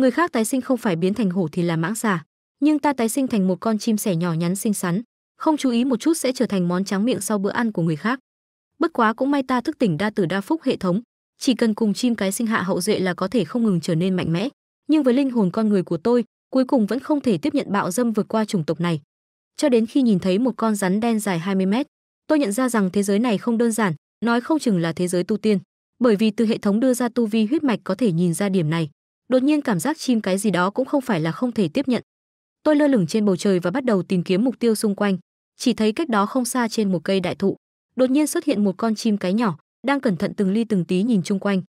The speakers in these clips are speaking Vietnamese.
người khác tái sinh không phải biến thành hổ thì là mãng xà nhưng ta tái sinh thành một con chim sẻ nhỏ nhắn xinh xắn không chú ý một chút sẽ trở thành món tráng miệng sau bữa ăn của người khác bất quá cũng may ta thức tỉnh đa tử đa phúc hệ thống chỉ cần cùng chim cái sinh hạ hậu duệ là có thể không ngừng trở nên mạnh mẽ nhưng với linh hồn con người của tôi cuối cùng vẫn không thể tiếp nhận bạo dâm vượt qua chủng tộc này cho đến khi nhìn thấy một con rắn đen dài 20 mét tôi nhận ra rằng thế giới này không đơn giản nói không chừng là thế giới tu tiên bởi vì từ hệ thống đưa ra tu vi huyết mạch có thể nhìn ra điểm này đột nhiên cảm giác chim cái gì đó cũng không phải là không thể tiếp nhận tôi lơ lửng trên bầu trời và bắt đầu tìm kiếm mục tiêu xung quanh chỉ thấy cách đó không xa trên một cây đại thụ đột nhiên xuất hiện một con chim cái nhỏ đang cẩn thận từng ly từng tí nhìn chung quanh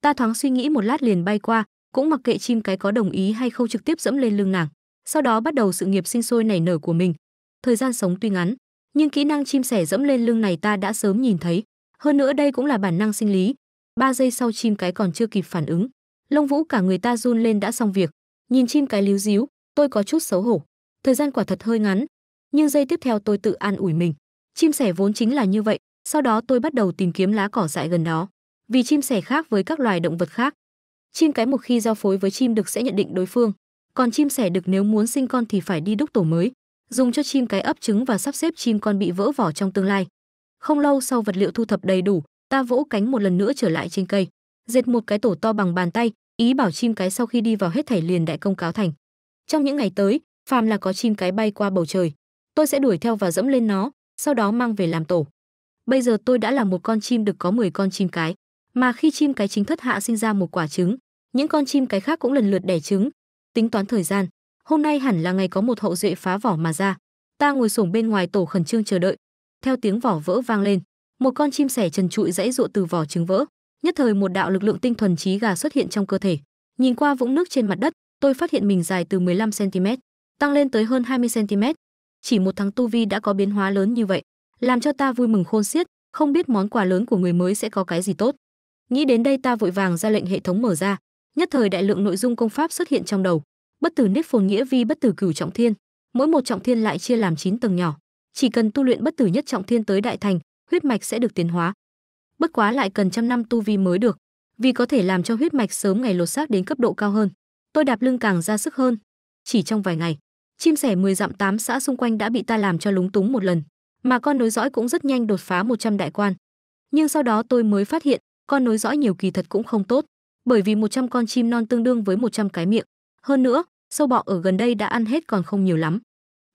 ta thoáng suy nghĩ một lát liền bay qua cũng mặc kệ chim cái có đồng ý hay không trực tiếp dẫm lên lưng nàng sau đó bắt đầu sự nghiệp sinh sôi nảy nở của mình thời gian sống tuy ngắn nhưng kỹ năng chim sẻ dẫm lên lưng này ta đã sớm nhìn thấy hơn nữa đây cũng là bản năng sinh lý ba giây sau chim cái còn chưa kịp phản ứng Long Vũ cả người ta run lên đã xong việc, nhìn chim cái líu díu, tôi có chút xấu hổ. Thời gian quả thật hơi ngắn, nhưng giây tiếp theo tôi tự an ủi mình. Chim sẻ vốn chính là như vậy, sau đó tôi bắt đầu tìm kiếm lá cỏ dại gần đó. Vì chim sẻ khác với các loài động vật khác, chim cái một khi giao phối với chim đực sẽ nhận định đối phương, còn chim sẻ đực nếu muốn sinh con thì phải đi đúc tổ mới, dùng cho chim cái ấp trứng và sắp xếp chim con bị vỡ vỏ trong tương lai. Không lâu sau vật liệu thu thập đầy đủ, ta vỗ cánh một lần nữa trở lại trên cây dệt một cái tổ to bằng bàn tay, ý bảo chim cái sau khi đi vào hết thảy liền đại công cáo thành. Trong những ngày tới, phàm là có chim cái bay qua bầu trời, tôi sẽ đuổi theo và dẫm lên nó, sau đó mang về làm tổ. Bây giờ tôi đã là một con chim được có 10 con chim cái, mà khi chim cái chính thất hạ sinh ra một quả trứng, những con chim cái khác cũng lần lượt đẻ trứng. Tính toán thời gian, hôm nay hẳn là ngày có một hậu duệ phá vỏ mà ra. Ta ngồi xổm bên ngoài tổ khẩn trương chờ đợi. Theo tiếng vỏ vỡ vang lên, một con chim sẻ trần trụi dãy dụa từ vỏ trứng vỡ nhất thời một đạo lực lượng tinh thuần trí gà xuất hiện trong cơ thể nhìn qua vũng nước trên mặt đất tôi phát hiện mình dài từ 15 cm tăng lên tới hơn 20 cm chỉ một tháng tu vi đã có biến hóa lớn như vậy làm cho ta vui mừng khôn xiết không biết món quà lớn của người mới sẽ có cái gì tốt nghĩ đến đây ta vội vàng ra lệnh hệ thống mở ra nhất thời đại lượng nội dung công pháp xuất hiện trong đầu bất tử nếp phồn nghĩa vi bất tử cửu trọng thiên mỗi một trọng thiên lại chia làm 9 tầng nhỏ chỉ cần tu luyện bất tử nhất trọng thiên tới đại thành huyết mạch sẽ được tiến hóa bất quá lại cần trăm năm tu vi mới được, vì có thể làm cho huyết mạch sớm ngày lột xác đến cấp độ cao hơn. Tôi đạp lưng càng ra sức hơn. Chỉ trong vài ngày, chim sẻ 10 dặm 8 xã xung quanh đã bị ta làm cho lúng túng một lần, mà con nối dõi cũng rất nhanh đột phá 100 đại quan. Nhưng sau đó tôi mới phát hiện, con nối dõi nhiều kỳ thật cũng không tốt, bởi vì 100 con chim non tương đương với 100 cái miệng. Hơn nữa, sâu bọ ở gần đây đã ăn hết còn không nhiều lắm.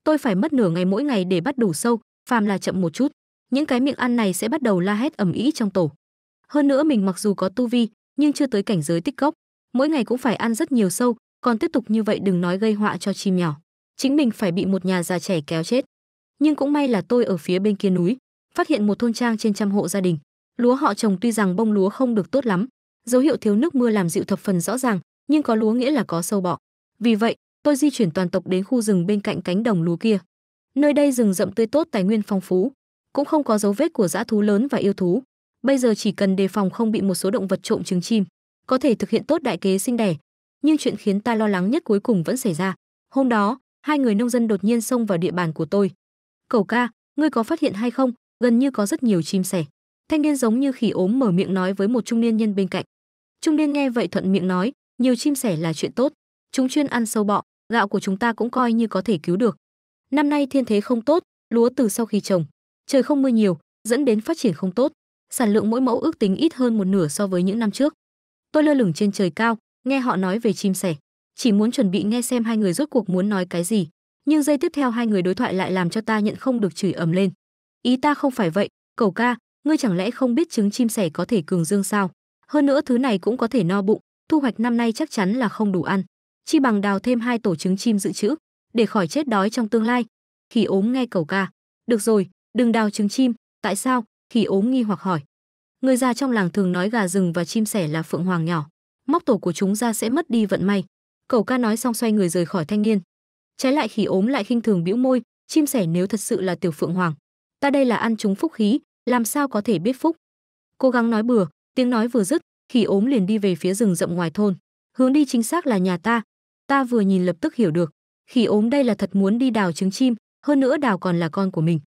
Tôi phải mất nửa ngày mỗi ngày để bắt đủ sâu, phàm là chậm một chút, những cái miệng ăn này sẽ bắt đầu la hét ầm ĩ trong tổ hơn nữa mình mặc dù có tu vi nhưng chưa tới cảnh giới tích cốc mỗi ngày cũng phải ăn rất nhiều sâu còn tiếp tục như vậy đừng nói gây họa cho chim nhỏ chính mình phải bị một nhà già trẻ kéo chết nhưng cũng may là tôi ở phía bên kia núi phát hiện một thôn trang trên trăm hộ gia đình lúa họ trồng tuy rằng bông lúa không được tốt lắm dấu hiệu thiếu nước mưa làm dịu thập phần rõ ràng nhưng có lúa nghĩa là có sâu bọ vì vậy tôi di chuyển toàn tộc đến khu rừng bên cạnh cánh đồng lúa kia nơi đây rừng rậm tươi tốt tài nguyên phong phú cũng không có dấu vết của dã thú lớn và yêu thú. Bây giờ chỉ cần đề phòng không bị một số động vật trộm trứng chim, có thể thực hiện tốt đại kế sinh đẻ. Nhưng chuyện khiến ta lo lắng nhất cuối cùng vẫn xảy ra. Hôm đó, hai người nông dân đột nhiên xông vào địa bàn của tôi. Cẩu ca, ngươi có phát hiện hay không, gần như có rất nhiều chim sẻ. Thanh niên giống như khỉ ốm mở miệng nói với một trung niên nhân bên cạnh. Trung niên nghe vậy thuận miệng nói, nhiều chim sẻ là chuyện tốt, chúng chuyên ăn sâu bọ, gạo của chúng ta cũng coi như có thể cứu được. Năm nay thiên thế không tốt, lúa từ sau khi trồng, trời không mưa nhiều, dẫn đến phát triển không tốt. Sản lượng mỗi mẫu ước tính ít hơn một nửa so với những năm trước. Tôi lơ lửng trên trời cao, nghe họ nói về chim sẻ, chỉ muốn chuẩn bị nghe xem hai người rốt cuộc muốn nói cái gì, nhưng giây tiếp theo hai người đối thoại lại làm cho ta nhận không được chửi ầm lên. Ý ta không phải vậy, cầu ca, ngươi chẳng lẽ không biết trứng chim sẻ có thể cường dương sao? Hơn nữa thứ này cũng có thể no bụng, thu hoạch năm nay chắc chắn là không đủ ăn. Chi bằng đào thêm hai tổ trứng chim dự trữ, để khỏi chết đói trong tương lai. Khi ốm nghe cầu ca. Được rồi, đừng đào trứng chim tại sao thì ốm nghi hoặc hỏi người già trong làng thường nói gà rừng và chim sẻ là phượng hoàng nhỏ móc tổ của chúng ra sẽ mất đi vận may cậu ca nói xong xoay người rời khỏi thanh niên trái lại khỉ ốm lại khinh thường bĩu môi chim sẻ nếu thật sự là tiểu phượng hoàng ta đây là ăn chúng phúc khí làm sao có thể biết phúc cố gắng nói bừa tiếng nói vừa dứt khỉ ốm liền đi về phía rừng rậm ngoài thôn hướng đi chính xác là nhà ta ta vừa nhìn lập tức hiểu được khỉ ốm đây là thật muốn đi đào trứng chim hơn nữa đào còn là con của mình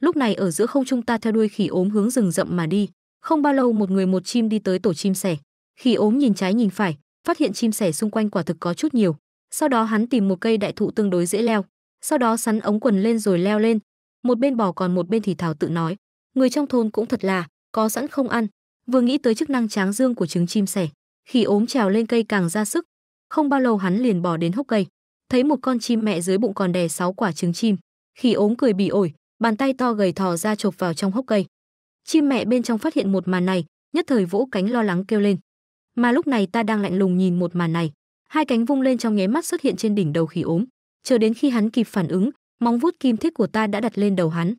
lúc này ở giữa không trung ta theo đuôi khỉ ốm hướng rừng rậm mà đi không bao lâu một người một chim đi tới tổ chim sẻ khỉ ốm nhìn trái nhìn phải phát hiện chim sẻ xung quanh quả thực có chút nhiều sau đó hắn tìm một cây đại thụ tương đối dễ leo sau đó sắn ống quần lên rồi leo lên một bên bỏ còn một bên thì thảo tự nói người trong thôn cũng thật là có sẵn không ăn vừa nghĩ tới chức năng tráng dương của trứng chim sẻ khỉ ốm trèo lên cây càng ra sức không bao lâu hắn liền bỏ đến hốc cây thấy một con chim mẹ dưới bụng còn đè sáu quả trứng chim khỉ ốm cười bỉ ổi bàn tay to gầy thò ra chộp vào trong hốc cây. Chim mẹ bên trong phát hiện một màn này, nhất thời vỗ cánh lo lắng kêu lên. Mà lúc này ta đang lạnh lùng nhìn một màn này, hai cánh vung lên trong nháy mắt xuất hiện trên đỉnh đầu khỉ ốm, chờ đến khi hắn kịp phản ứng, móng vuốt kim thiết của ta đã đặt lên đầu hắn.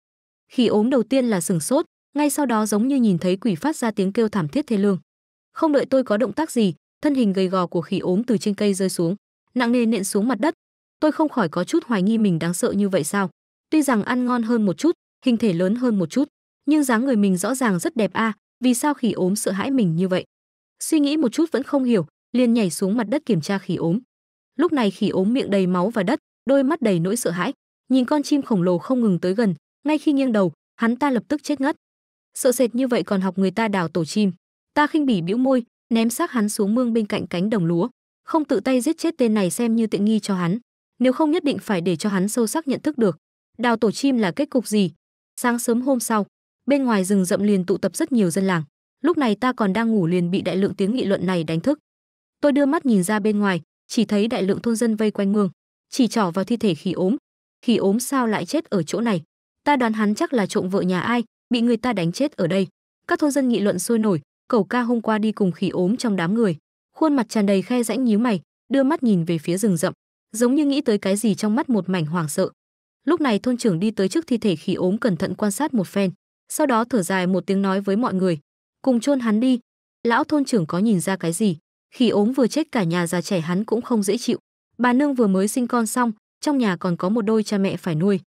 Khỉ ốm đầu tiên là sừng sốt, ngay sau đó giống như nhìn thấy quỷ phát ra tiếng kêu thảm thiết thê lương. Không đợi tôi có động tác gì, thân hình gầy gò của khỉ ốm từ trên cây rơi xuống, nặng nề nện xuống mặt đất. Tôi không khỏi có chút hoài nghi mình đáng sợ như vậy sao? Tuy rằng ăn ngon hơn một chút, hình thể lớn hơn một chút, nhưng dáng người mình rõ ràng rất đẹp a, à, vì sao khỉ ốm sợ hãi mình như vậy? Suy nghĩ một chút vẫn không hiểu, liền nhảy xuống mặt đất kiểm tra khỉ ốm. Lúc này khỉ ốm miệng đầy máu và đất, đôi mắt đầy nỗi sợ hãi, nhìn con chim khổng lồ không ngừng tới gần, ngay khi nghiêng đầu, hắn ta lập tức chết ngất. Sợ sệt như vậy còn học người ta đào tổ chim. Ta khinh bỉ bĩu môi, ném xác hắn xuống mương bên cạnh cánh đồng lúa, không tự tay giết chết tên này xem như tiện nghi cho hắn, nếu không nhất định phải để cho hắn sâu sắc nhận thức được, đào tổ chim là kết cục gì sáng sớm hôm sau bên ngoài rừng rậm liền tụ tập rất nhiều dân làng lúc này ta còn đang ngủ liền bị đại lượng tiếng nghị luận này đánh thức tôi đưa mắt nhìn ra bên ngoài chỉ thấy đại lượng thôn dân vây quanh mương chỉ trỏ vào thi thể khỉ ốm khỉ ốm sao lại chết ở chỗ này ta đoán hắn chắc là trộm vợ nhà ai bị người ta đánh chết ở đây các thôn dân nghị luận sôi nổi cầu ca hôm qua đi cùng khỉ ốm trong đám người khuôn mặt tràn đầy khe rãnh nhíu mày đưa mắt nhìn về phía rừng rậm giống như nghĩ tới cái gì trong mắt một mảnh hoảng sợ Lúc này thôn trưởng đi tới trước thi thể khí ốm cẩn thận quan sát một phen, sau đó thở dài một tiếng nói với mọi người, cùng chôn hắn đi. Lão thôn trưởng có nhìn ra cái gì? Khỉ ốm vừa chết cả nhà già trẻ hắn cũng không dễ chịu. Bà nương vừa mới sinh con xong, trong nhà còn có một đôi cha mẹ phải nuôi.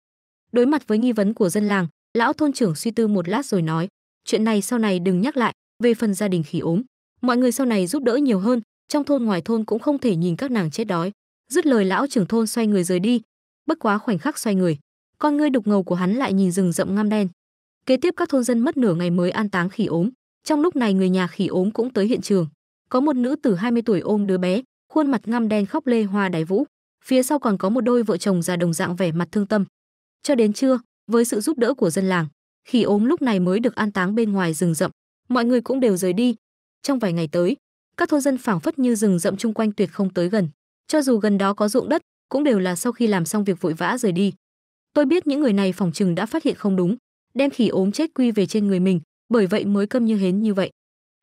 Đối mặt với nghi vấn của dân làng, lão thôn trưởng suy tư một lát rồi nói, chuyện này sau này đừng nhắc lại, về phần gia đình khí ốm, mọi người sau này giúp đỡ nhiều hơn, trong thôn ngoài thôn cũng không thể nhìn các nàng chết đói. Dứt lời lão trưởng thôn xoay người rời đi, bất quá khoảnh khắc xoay người con ngươi đục ngầu của hắn lại nhìn rừng rậm ngăm đen kế tiếp các thôn dân mất nửa ngày mới an táng khỉ ốm trong lúc này người nhà khỉ ốm cũng tới hiện trường có một nữ tử 20 tuổi ôm đứa bé khuôn mặt ngăm đen khóc lê hoa đái vũ phía sau còn có một đôi vợ chồng già đồng dạng vẻ mặt thương tâm cho đến trưa với sự giúp đỡ của dân làng khỉ ốm lúc này mới được an táng bên ngoài rừng rậm mọi người cũng đều rời đi trong vài ngày tới các thôn dân phảng phất như rừng rậm chung quanh tuyệt không tới gần cho dù gần đó có ruộng đất cũng đều là sau khi làm xong việc vội vã rời đi. Tôi biết những người này phòng chừng đã phát hiện không đúng, đem khỉ ốm chết quy về trên người mình, bởi vậy mới câm như hến như vậy.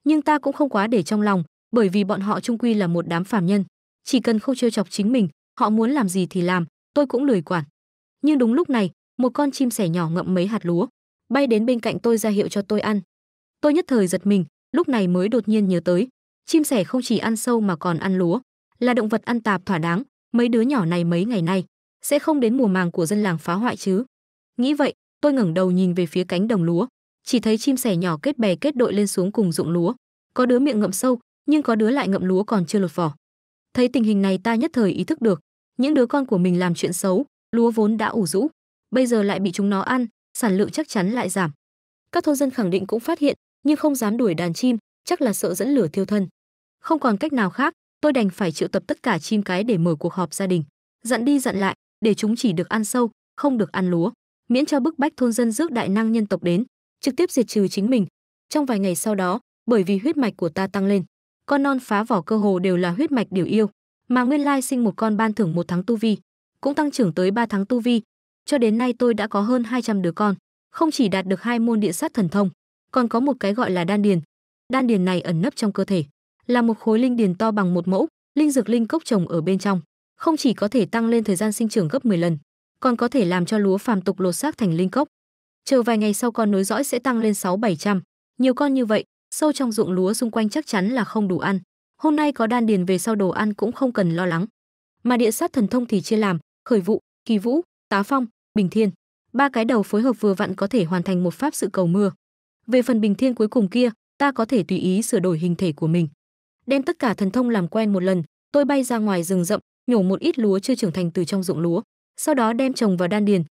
Nhưng ta cũng không quá để trong lòng, bởi vì bọn họ trung quy là một đám phàm nhân, chỉ cần không trêu chọc chính mình, họ muốn làm gì thì làm, tôi cũng lười quản. Nhưng đúng lúc này, một con chim sẻ nhỏ ngậm mấy hạt lúa, bay đến bên cạnh tôi ra hiệu cho tôi ăn. Tôi nhất thời giật mình, lúc này mới đột nhiên nhớ tới, chim sẻ không chỉ ăn sâu mà còn ăn lúa, là động vật ăn tạp thỏa đáng, mấy đứa nhỏ này mấy ngày nay sẽ không đến mùa màng của dân làng phá hoại chứ nghĩ vậy tôi ngẩng đầu nhìn về phía cánh đồng lúa chỉ thấy chim sẻ nhỏ kết bè kết đội lên xuống cùng dụng lúa có đứa miệng ngậm sâu nhưng có đứa lại ngậm lúa còn chưa lột vỏ thấy tình hình này ta nhất thời ý thức được những đứa con của mình làm chuyện xấu lúa vốn đã ủ rũ bây giờ lại bị chúng nó ăn sản lượng chắc chắn lại giảm các thôn dân khẳng định cũng phát hiện nhưng không dám đuổi đàn chim chắc là sợ dẫn lửa thiêu thân không còn cách nào khác tôi đành phải triệu tập tất cả chim cái để mở cuộc họp gia đình dặn đi dặn lại để chúng chỉ được ăn sâu không được ăn lúa miễn cho bức bách thôn dân rước đại năng nhân tộc đến trực tiếp diệt trừ chính mình trong vài ngày sau đó bởi vì huyết mạch của ta tăng lên con non phá vỏ cơ hồ đều là huyết mạch điều yêu mà nguyên lai sinh một con ban thưởng một tháng tu vi cũng tăng trưởng tới ba tháng tu vi cho đến nay tôi đã có hơn 200 đứa con không chỉ đạt được hai môn địa sát thần thông còn có một cái gọi là đan điền đan điền này ẩn nấp trong cơ thể là một khối linh điền to bằng một mẫu, linh dược linh cốc trồng ở bên trong, không chỉ có thể tăng lên thời gian sinh trưởng gấp 10 lần, còn có thể làm cho lúa phàm tục lột xác thành linh cốc. Chờ vài ngày sau con nối dõi sẽ tăng lên 6-700, nhiều con như vậy, sâu trong ruộng lúa xung quanh chắc chắn là không đủ ăn. Hôm nay có đan điền về sau đồ ăn cũng không cần lo lắng. Mà địa sát thần thông thì chia làm khởi vụ, kỳ vũ, tá phong, bình thiên. Ba cái đầu phối hợp vừa vặn có thể hoàn thành một pháp sự cầu mưa. Về phần bình thiên cuối cùng kia, ta có thể tùy ý sửa đổi hình thể của mình đem tất cả thần thông làm quen một lần tôi bay ra ngoài rừng rậm nhổ một ít lúa chưa trưởng thành từ trong ruộng lúa sau đó đem trồng vào đan điền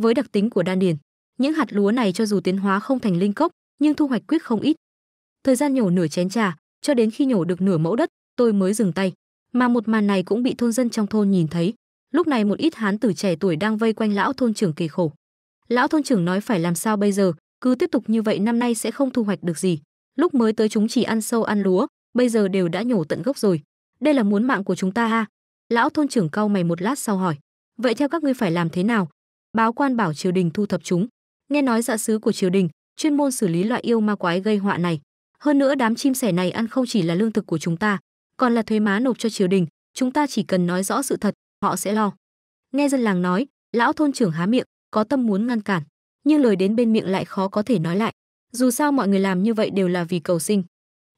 với đặc tính của đan điền những hạt lúa này cho dù tiến hóa không thành linh cốc nhưng thu hoạch quyết không ít thời gian nhổ nửa chén trà cho đến khi nhổ được nửa mẫu đất tôi mới dừng tay mà một màn này cũng bị thôn dân trong thôn nhìn thấy lúc này một ít hán tử trẻ tuổi đang vây quanh lão thôn trưởng kề khổ lão thôn trưởng nói phải làm sao bây giờ cứ tiếp tục như vậy năm nay sẽ không thu hoạch được gì lúc mới tới chúng chỉ ăn sâu ăn lúa bây giờ đều đã nhổ tận gốc rồi đây là muốn mạng của chúng ta ha lão thôn trưởng cau mày một lát sau hỏi vậy theo các ngươi phải làm thế nào báo quan bảo triều đình thu thập chúng nghe nói dạ sứ của triều đình chuyên môn xử lý loại yêu ma quái gây họa này hơn nữa đám chim sẻ này ăn không chỉ là lương thực của chúng ta còn là thuế má nộp cho triều đình chúng ta chỉ cần nói rõ sự thật họ sẽ lo nghe dân làng nói lão thôn trưởng há miệng có tâm muốn ngăn cản nhưng lời đến bên miệng lại khó có thể nói lại dù sao mọi người làm như vậy đều là vì cầu sinh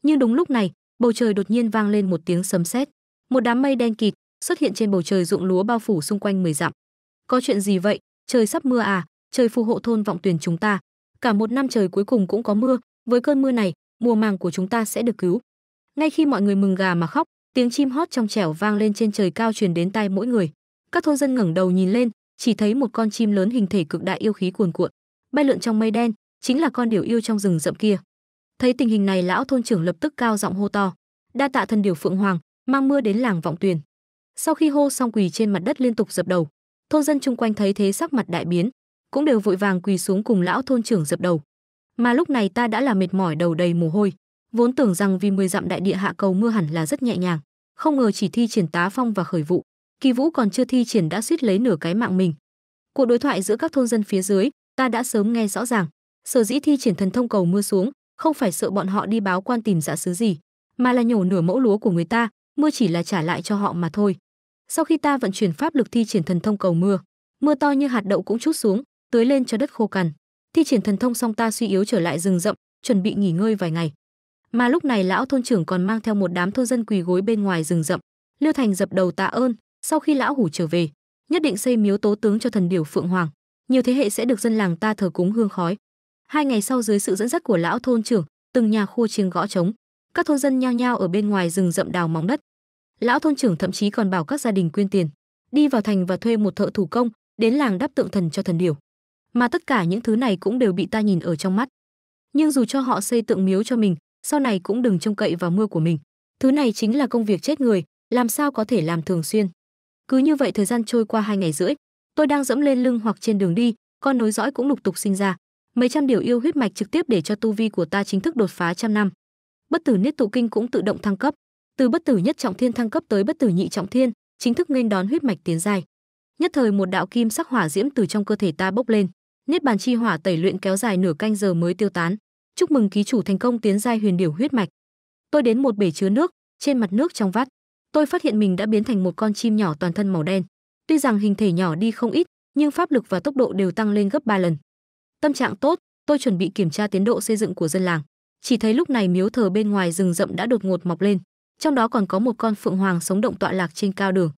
nhưng đúng lúc này bầu trời đột nhiên vang lên một tiếng sấm sét một đám mây đen kịt xuất hiện trên bầu trời ruộng lúa bao phủ xung quanh mười dặm có chuyện gì vậy trời sắp mưa à trời phù hộ thôn vọng tuyển chúng ta cả một năm trời cuối cùng cũng có mưa với cơn mưa này mùa màng của chúng ta sẽ được cứu ngay khi mọi người mừng gà mà khóc tiếng chim hót trong trẻo vang lên trên trời cao truyền đến tai mỗi người các thôn dân ngẩng đầu nhìn lên chỉ thấy một con chim lớn hình thể cực đại yêu khí cuồn cuộn bay lượn trong mây đen chính là con điểu yêu trong rừng rậm kia thấy tình hình này lão thôn trưởng lập tức cao giọng hô to đa tạ thần điều phượng hoàng mang mưa đến làng vọng tuyền sau khi hô xong quỳ trên mặt đất liên tục dập đầu thôn dân chung quanh thấy thế sắc mặt đại biến cũng đều vội vàng quỳ xuống cùng lão thôn trưởng dập đầu mà lúc này ta đã là mệt mỏi đầu đầy mồ hôi vốn tưởng rằng vì mười dặm đại địa hạ cầu mưa hẳn là rất nhẹ nhàng không ngờ chỉ thi triển tá phong và khởi vụ kỳ vũ còn chưa thi triển đã suýt lấy nửa cái mạng mình cuộc đối thoại giữa các thôn dân phía dưới ta đã sớm nghe rõ ràng sở dĩ thi triển thần thông cầu mưa xuống không phải sợ bọn họ đi báo quan tìm dạ sứ gì, mà là nhổ nửa mẫu lúa của người ta, mưa chỉ là trả lại cho họ mà thôi. Sau khi ta vận chuyển pháp lực thi triển thần thông cầu mưa, mưa to như hạt đậu cũng chút xuống, tưới lên cho đất khô cằn. Thi triển thần thông xong ta suy yếu trở lại rừng rậm, chuẩn bị nghỉ ngơi vài ngày. Mà lúc này lão thôn trưởng còn mang theo một đám thôn dân quỳ gối bên ngoài rừng rậm. Liêu Thành dập đầu tạ ơn, sau khi lão hủ trở về, nhất định xây miếu tố tướng cho thần điểu Phượng Hoàng. Nhiều thế hệ sẽ được dân làng ta thờ cúng hương khói. Hai ngày sau dưới sự dẫn dắt của lão thôn trưởng, từng nhà khu chiêng gõ trống, các thôn dân nhao nhao ở bên ngoài rừng rậm đào móng đất. Lão thôn trưởng thậm chí còn bảo các gia đình quyên tiền, đi vào thành và thuê một thợ thủ công đến làng đắp tượng thần cho thần điểu. Mà tất cả những thứ này cũng đều bị ta nhìn ở trong mắt. Nhưng dù cho họ xây tượng miếu cho mình, sau này cũng đừng trông cậy vào mưa của mình. Thứ này chính là công việc chết người, làm sao có thể làm thường xuyên. Cứ như vậy thời gian trôi qua hai ngày rưỡi, tôi đang dẫm lên lưng hoặc trên đường đi, con nối dõi cũng lục tục sinh ra. Mấy trăm điều yêu huyết mạch trực tiếp để cho tu vi của ta chính thức đột phá trăm năm. Bất tử niết tụ kinh cũng tự động thăng cấp, từ bất tử nhất trọng thiên thăng cấp tới bất tử nhị trọng thiên, chính thức nghênh đón huyết mạch tiến giai. Nhất thời một đạo kim sắc hỏa diễm từ trong cơ thể ta bốc lên, niết bàn chi hỏa tẩy luyện kéo dài nửa canh giờ mới tiêu tán. Chúc mừng ký chủ thành công tiến giai huyền điểu huyết mạch. Tôi đến một bể chứa nước, trên mặt nước trong vắt, tôi phát hiện mình đã biến thành một con chim nhỏ toàn thân màu đen. Tuy rằng hình thể nhỏ đi không ít, nhưng pháp lực và tốc độ đều tăng lên gấp 3 lần. Tâm trạng tốt, tôi chuẩn bị kiểm tra tiến độ xây dựng của dân làng. Chỉ thấy lúc này miếu thờ bên ngoài rừng rậm đã đột ngột mọc lên, trong đó còn có một con phượng hoàng sống động tọa lạc trên cao đường.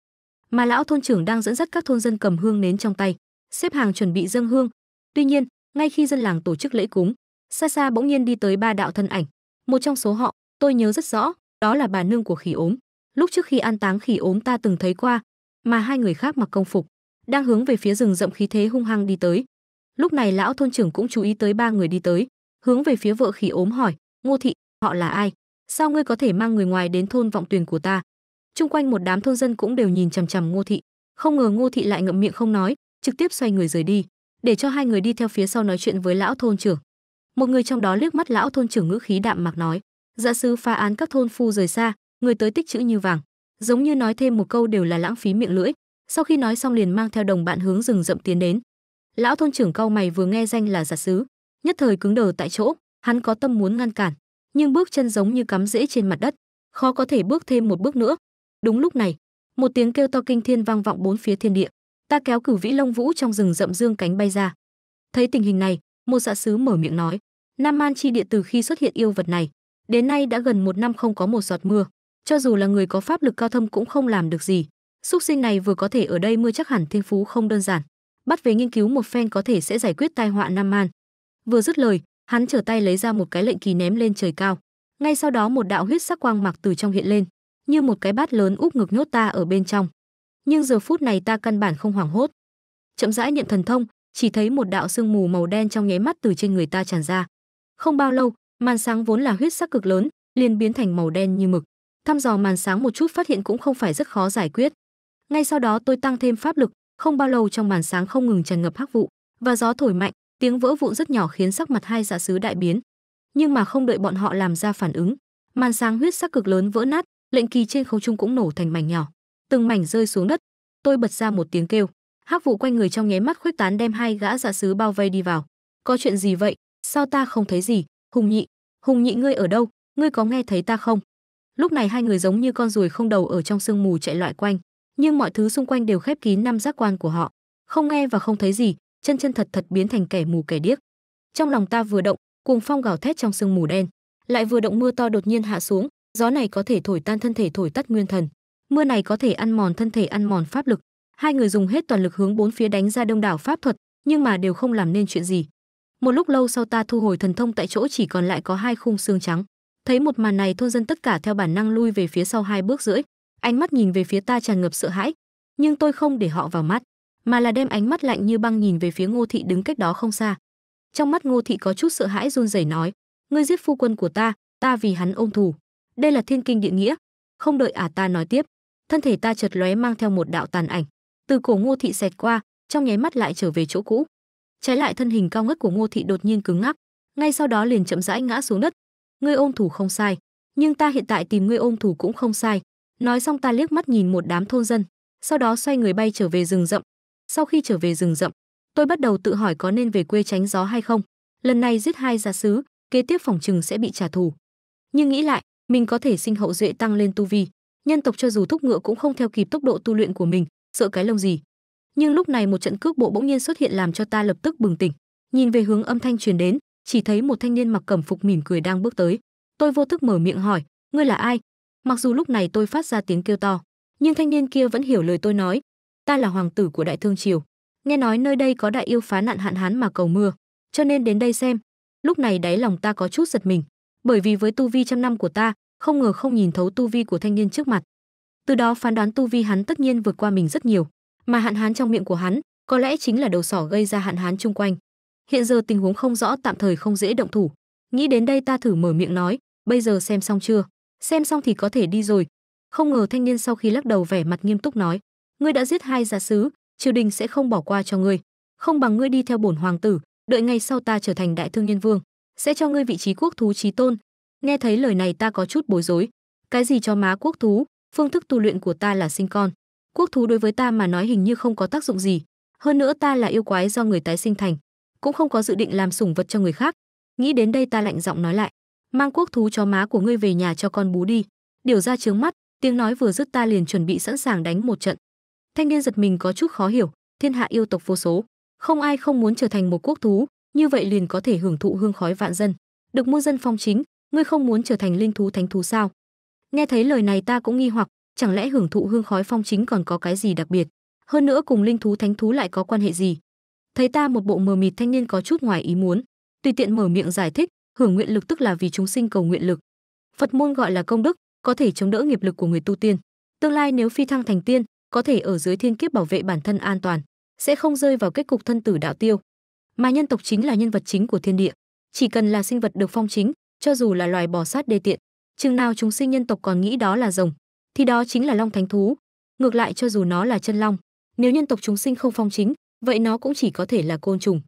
Mà lão thôn trưởng đang dẫn dắt các thôn dân cầm hương nến trong tay, xếp hàng chuẩn bị dâng hương. Tuy nhiên, ngay khi dân làng tổ chức lễ cúng, xa xa bỗng nhiên đi tới ba đạo thân ảnh. Một trong số họ, tôi nhớ rất rõ, đó là bà nương của khỉ ốm. Lúc trước khi an táng khỉ ốm ta từng thấy qua, mà hai người khác mặc công phục, đang hướng về phía rừng rậm khí thế hung hăng đi tới lúc này lão thôn trưởng cũng chú ý tới ba người đi tới hướng về phía vợ khỉ ốm hỏi ngô thị họ là ai sao ngươi có thể mang người ngoài đến thôn vọng tuyền của ta chung quanh một đám thôn dân cũng đều nhìn chằm chằm ngô thị không ngờ ngô thị lại ngậm miệng không nói trực tiếp xoay người rời đi để cho hai người đi theo phía sau nói chuyện với lão thôn trưởng một người trong đó liếc mắt lão thôn trưởng ngữ khí đạm mạc nói gia sư phá án các thôn phu rời xa người tới tích chữ như vàng giống như nói thêm một câu đều là lãng phí miệng lưỡi sau khi nói xong liền mang theo đồng bạn hướng rừng rậm tiến đến lão thôn trưởng cao mày vừa nghe danh là giả sứ nhất thời cứng đờ tại chỗ hắn có tâm muốn ngăn cản nhưng bước chân giống như cắm rễ trên mặt đất khó có thể bước thêm một bước nữa đúng lúc này một tiếng kêu to kinh thiên vang vọng bốn phía thiên địa ta kéo cửu vĩ long vũ trong rừng rậm dương cánh bay ra thấy tình hình này một giả sứ mở miệng nói nam man chi địa từ khi xuất hiện yêu vật này đến nay đã gần một năm không có một giọt mưa cho dù là người có pháp lực cao thâm cũng không làm được gì xúc sinh này vừa có thể ở đây mưa chắc hẳn thiên phú không đơn giản bắt về nghiên cứu một phen có thể sẽ giải quyết tai họa Nam Man. Vừa dứt lời, hắn trở tay lấy ra một cái lệnh kỳ ném lên trời cao. Ngay sau đó một đạo huyết sắc quang mạc từ trong hiện lên, như một cái bát lớn úp ngực nhốt ta ở bên trong. Nhưng giờ phút này ta căn bản không hoảng hốt. Chậm rãi niệm thần thông, chỉ thấy một đạo sương mù màu đen trong nháy mắt từ trên người ta tràn ra. Không bao lâu, màn sáng vốn là huyết sắc cực lớn, liền biến thành màu đen như mực. Thăm dò màn sáng một chút phát hiện cũng không phải rất khó giải quyết. Ngay sau đó tôi tăng thêm pháp lực, không bao lâu trong màn sáng không ngừng tràn ngập hắc vụ và gió thổi mạnh tiếng vỡ vụn rất nhỏ khiến sắc mặt hai dạ sứ đại biến nhưng mà không đợi bọn họ làm ra phản ứng màn sáng huyết sắc cực lớn vỡ nát lệnh kỳ trên không trung cũng nổ thành mảnh nhỏ từng mảnh rơi xuống đất tôi bật ra một tiếng kêu hắc vụ quanh người trong nháy mắt khuếch tán đem hai gã dạ sứ bao vây đi vào có chuyện gì vậy sao ta không thấy gì hùng nhị hùng nhị ngươi ở đâu ngươi có nghe thấy ta không lúc này hai người giống như con ruồi không đầu ở trong sương mù chạy loại quanh nhưng mọi thứ xung quanh đều khép kín năm giác quan của họ không nghe và không thấy gì chân chân thật thật biến thành kẻ mù kẻ điếc trong lòng ta vừa động cuồng phong gào thét trong sương mù đen lại vừa động mưa to đột nhiên hạ xuống gió này có thể thổi tan thân thể thổi tắt nguyên thần mưa này có thể ăn mòn thân thể ăn mòn pháp lực hai người dùng hết toàn lực hướng bốn phía đánh ra đông đảo pháp thuật nhưng mà đều không làm nên chuyện gì một lúc lâu sau ta thu hồi thần thông tại chỗ chỉ còn lại có hai khung xương trắng thấy một màn này thôn dân tất cả theo bản năng lui về phía sau hai bước rưỡi ánh mắt nhìn về phía ta tràn ngập sợ hãi nhưng tôi không để họ vào mắt mà là đem ánh mắt lạnh như băng nhìn về phía ngô thị đứng cách đó không xa trong mắt ngô thị có chút sợ hãi run rẩy nói ngươi giết phu quân của ta ta vì hắn ôm thù đây là thiên kinh địa nghĩa không đợi ả à ta nói tiếp thân thể ta chợt lóe mang theo một đạo tàn ảnh từ cổ ngô thị xẹt qua trong nháy mắt lại trở về chỗ cũ trái lại thân hình cao ngất của ngô thị đột nhiên cứng ngắc ngay sau đó liền chậm rãi ngã xuống đất ngươi ôm thủ không sai nhưng ta hiện tại tìm ngươi ôm thủ cũng không sai Nói xong ta liếc mắt nhìn một đám thôn dân, sau đó xoay người bay trở về rừng rậm. Sau khi trở về rừng rậm, tôi bắt đầu tự hỏi có nên về quê tránh gió hay không. Lần này giết hai gia sứ, kế tiếp phòng trừng sẽ bị trả thù. Nhưng nghĩ lại, mình có thể sinh hậu duệ tăng lên tu vi, nhân tộc cho dù thúc ngựa cũng không theo kịp tốc độ tu luyện của mình, sợ cái lông gì. Nhưng lúc này một trận cước bộ bỗng nhiên xuất hiện làm cho ta lập tức bừng tỉnh, nhìn về hướng âm thanh truyền đến, chỉ thấy một thanh niên mặc cẩm phục mỉm cười đang bước tới. Tôi vô thức mở miệng hỏi, ngươi là ai, Mặc dù lúc này tôi phát ra tiếng kêu to, nhưng thanh niên kia vẫn hiểu lời tôi nói. Ta là hoàng tử của Đại Thương Triều. Nghe nói nơi đây có đại yêu phá nạn hạn hán mà cầu mưa, cho nên đến đây xem. Lúc này đáy lòng ta có chút giật mình, bởi vì với tu vi trăm năm của ta, không ngờ không nhìn thấu tu vi của thanh niên trước mặt. Từ đó phán đoán tu vi hắn tất nhiên vượt qua mình rất nhiều, mà hạn hán trong miệng của hắn có lẽ chính là đầu sỏ gây ra hạn hán chung quanh. Hiện giờ tình huống không rõ tạm thời không dễ động thủ. Nghĩ đến đây ta thử mở miệng nói, bây giờ xem xong chưa? xem xong thì có thể đi rồi không ngờ thanh niên sau khi lắc đầu vẻ mặt nghiêm túc nói ngươi đã giết hai giả sứ triều đình sẽ không bỏ qua cho ngươi không bằng ngươi đi theo bổn hoàng tử đợi ngày sau ta trở thành đại thương nhân vương sẽ cho ngươi vị trí quốc thú trí tôn nghe thấy lời này ta có chút bối rối cái gì cho má quốc thú phương thức tu luyện của ta là sinh con quốc thú đối với ta mà nói hình như không có tác dụng gì hơn nữa ta là yêu quái do người tái sinh thành cũng không có dự định làm sủng vật cho người khác nghĩ đến đây ta lạnh giọng nói lại mang quốc thú chó má của ngươi về nhà cho con bú đi điều ra trướng mắt tiếng nói vừa dứt ta liền chuẩn bị sẵn sàng đánh một trận thanh niên giật mình có chút khó hiểu thiên hạ yêu tộc vô số không ai không muốn trở thành một quốc thú như vậy liền có thể hưởng thụ hương khói vạn dân được muôn dân phong chính ngươi không muốn trở thành linh thú thánh thú sao nghe thấy lời này ta cũng nghi hoặc chẳng lẽ hưởng thụ hương khói phong chính còn có cái gì đặc biệt hơn nữa cùng linh thú thánh thú lại có quan hệ gì thấy ta một bộ mờ mịt thanh niên có chút ngoài ý muốn tùy tiện mở miệng giải thích hưởng nguyện lực tức là vì chúng sinh cầu nguyện lực. Phật môn gọi là công đức, có thể chống đỡ nghiệp lực của người tu tiên. Tương lai nếu phi thăng thành tiên, có thể ở dưới thiên kiếp bảo vệ bản thân an toàn, sẽ không rơi vào kết cục thân tử đạo tiêu. Mà nhân tộc chính là nhân vật chính của thiên địa, chỉ cần là sinh vật được phong chính, cho dù là loài bò sát đê tiện, chừng nào chúng sinh nhân tộc còn nghĩ đó là rồng, thì đó chính là long thánh thú. Ngược lại cho dù nó là chân long, nếu nhân tộc chúng sinh không phong chính, vậy nó cũng chỉ có thể là côn trùng.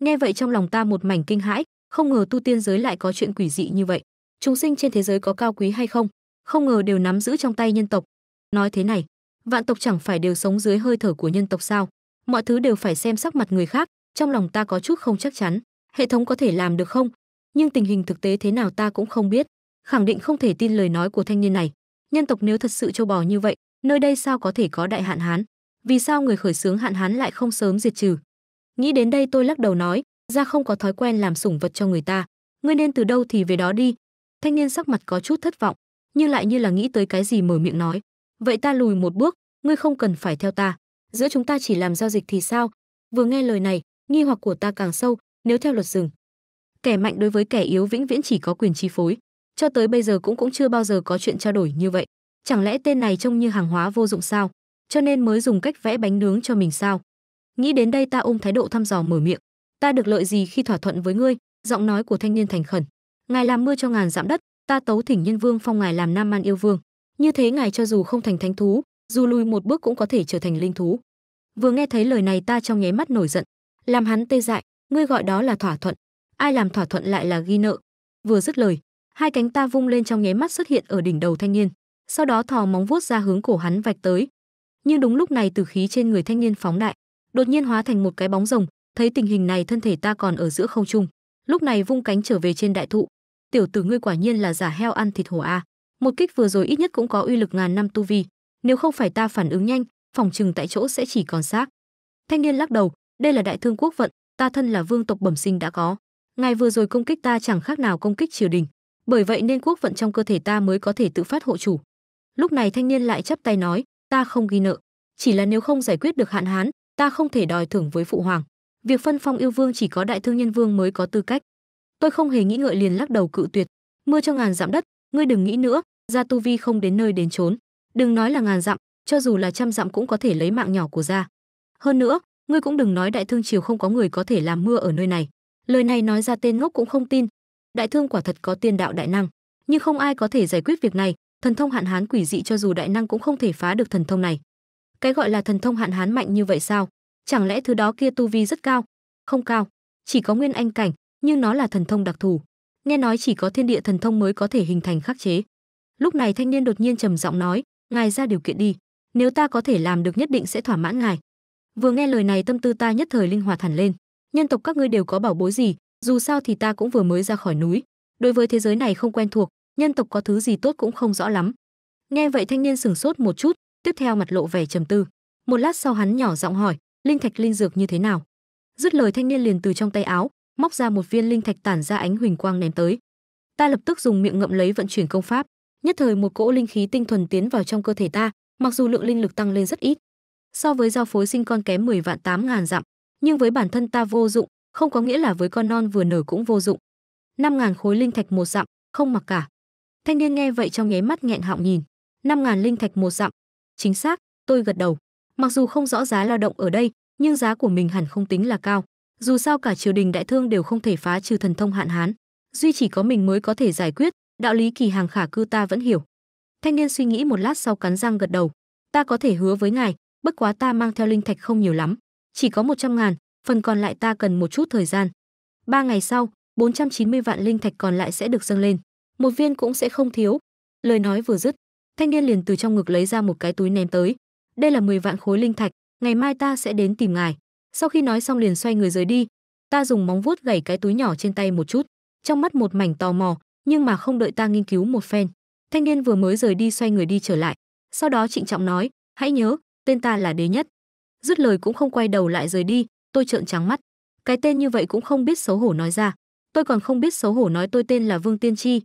Nghe vậy trong lòng ta một mảnh kinh hãi, không ngờ tu tiên giới lại có chuyện quỷ dị như vậy chúng sinh trên thế giới có cao quý hay không không ngờ đều nắm giữ trong tay nhân tộc nói thế này vạn tộc chẳng phải đều sống dưới hơi thở của nhân tộc sao mọi thứ đều phải xem sắc mặt người khác trong lòng ta có chút không chắc chắn hệ thống có thể làm được không nhưng tình hình thực tế thế nào ta cũng không biết khẳng định không thể tin lời nói của thanh niên này nhân tộc nếu thật sự châu bò như vậy nơi đây sao có thể có đại hạn hán vì sao người khởi xướng hạn hán lại không sớm diệt trừ nghĩ đến đây tôi lắc đầu nói gia không có thói quen làm sủng vật cho người ta ngươi nên từ đâu thì về đó đi thanh niên sắc mặt có chút thất vọng nhưng lại như là nghĩ tới cái gì mở miệng nói vậy ta lùi một bước ngươi không cần phải theo ta giữa chúng ta chỉ làm giao dịch thì sao vừa nghe lời này nghi hoặc của ta càng sâu nếu theo luật rừng kẻ mạnh đối với kẻ yếu vĩnh viễn chỉ có quyền chi phối cho tới bây giờ cũng cũng chưa bao giờ có chuyện trao đổi như vậy chẳng lẽ tên này trông như hàng hóa vô dụng sao cho nên mới dùng cách vẽ bánh nướng cho mình sao nghĩ đến đây ta ôm thái độ thăm dò mở miệng ta được lợi gì khi thỏa thuận với ngươi giọng nói của thanh niên thành khẩn ngài làm mưa cho ngàn dặm đất ta tấu thỉnh nhân vương phong ngài làm nam man yêu vương như thế ngài cho dù không thành thánh thú dù lùi một bước cũng có thể trở thành linh thú vừa nghe thấy lời này ta trong nháy mắt nổi giận làm hắn tê dại ngươi gọi đó là thỏa thuận ai làm thỏa thuận lại là ghi nợ vừa dứt lời hai cánh ta vung lên trong nháy mắt xuất hiện ở đỉnh đầu thanh niên sau đó thò móng vuốt ra hướng cổ hắn vạch tới nhưng đúng lúc này từ khí trên người thanh niên phóng đại đột nhiên hóa thành một cái bóng rồng thấy tình hình này thân thể ta còn ở giữa không trung lúc này vung cánh trở về trên đại thụ tiểu tử ngươi quả nhiên là giả heo ăn thịt hổ a một kích vừa rồi ít nhất cũng có uy lực ngàn năm tu vi nếu không phải ta phản ứng nhanh phòng chừng tại chỗ sẽ chỉ còn xác thanh niên lắc đầu đây là đại thương quốc vận ta thân là vương tộc bẩm sinh đã có ngài vừa rồi công kích ta chẳng khác nào công kích triều đình bởi vậy nên quốc vận trong cơ thể ta mới có thể tự phát hộ chủ lúc này thanh niên lại chắp tay nói ta không ghi nợ chỉ là nếu không giải quyết được hạn hán ta không thể đòi thưởng với phụ hoàng Việc phân phong yêu vương chỉ có đại thương nhân vương mới có tư cách. Tôi không hề nghĩ ngợi liền lắc đầu cự tuyệt. Mưa cho ngàn dặm đất, ngươi đừng nghĩ nữa, gia tu vi không đến nơi đến trốn. Đừng nói là ngàn dặm, cho dù là trăm dặm cũng có thể lấy mạng nhỏ của gia. Hơn nữa, ngươi cũng đừng nói đại thương triều không có người có thể làm mưa ở nơi này. Lời này nói ra tên ngốc cũng không tin. Đại thương quả thật có tiên đạo đại năng, nhưng không ai có thể giải quyết việc này, thần thông hạn hán quỷ dị cho dù đại năng cũng không thể phá được thần thông này. Cái gọi là thần thông hạn hán mạnh như vậy sao? chẳng lẽ thứ đó kia tu vi rất cao không cao chỉ có nguyên anh cảnh nhưng nó là thần thông đặc thù nghe nói chỉ có thiên địa thần thông mới có thể hình thành khắc chế lúc này thanh niên đột nhiên trầm giọng nói ngài ra điều kiện đi nếu ta có thể làm được nhất định sẽ thỏa mãn ngài vừa nghe lời này tâm tư ta nhất thời linh hoạt hẳn lên nhân tộc các ngươi đều có bảo bối gì dù sao thì ta cũng vừa mới ra khỏi núi đối với thế giới này không quen thuộc nhân tộc có thứ gì tốt cũng không rõ lắm nghe vậy thanh niên sửng sốt một chút tiếp theo mặt lộ vẻ trầm tư một lát sau hắn nhỏ giọng hỏi linh thạch linh dược như thế nào dứt lời thanh niên liền từ trong tay áo móc ra một viên linh thạch tản ra ánh huỳnh quang ném tới ta lập tức dùng miệng ngậm lấy vận chuyển công pháp nhất thời một cỗ linh khí tinh thuần tiến vào trong cơ thể ta mặc dù lượng linh lực tăng lên rất ít so với giao phối sinh con kém 10 vạn 8 ngàn dặm nhưng với bản thân ta vô dụng không có nghĩa là với con non vừa nở cũng vô dụng Năm ngàn khối linh thạch một dặm không mặc cả thanh niên nghe vậy trong nháy mắt nghẹn họng nhìn năm ngàn linh thạch một dặm chính xác tôi gật đầu Mặc dù không rõ giá lao động ở đây, nhưng giá của mình hẳn không tính là cao. Dù sao cả triều đình đại thương đều không thể phá trừ thần thông hạn hán, duy chỉ có mình mới có thể giải quyết, đạo lý kỳ hàng khả cư ta vẫn hiểu. Thanh niên suy nghĩ một lát sau cắn răng gật đầu, ta có thể hứa với ngài, bất quá ta mang theo linh thạch không nhiều lắm, chỉ có một trăm ngàn, phần còn lại ta cần một chút thời gian. Ba ngày sau, bốn trăm chín mươi vạn linh thạch còn lại sẽ được dâng lên, một viên cũng sẽ không thiếu. Lời nói vừa dứt, thanh niên liền từ trong ngực lấy ra một cái túi ném tới, đây là 10 vạn khối linh thạch, ngày mai ta sẽ đến tìm ngài. Sau khi nói xong liền xoay người rời đi, ta dùng móng vuốt gảy cái túi nhỏ trên tay một chút, trong mắt một mảnh tò mò, nhưng mà không đợi ta nghiên cứu một phen. Thanh niên vừa mới rời đi xoay người đi trở lại, sau đó trịnh trọng nói, hãy nhớ, tên ta là Đế Nhất. Dứt lời cũng không quay đầu lại rời đi, tôi trợn trắng mắt. Cái tên như vậy cũng không biết xấu hổ nói ra, tôi còn không biết xấu hổ nói tôi tên là Vương Tiên Chi.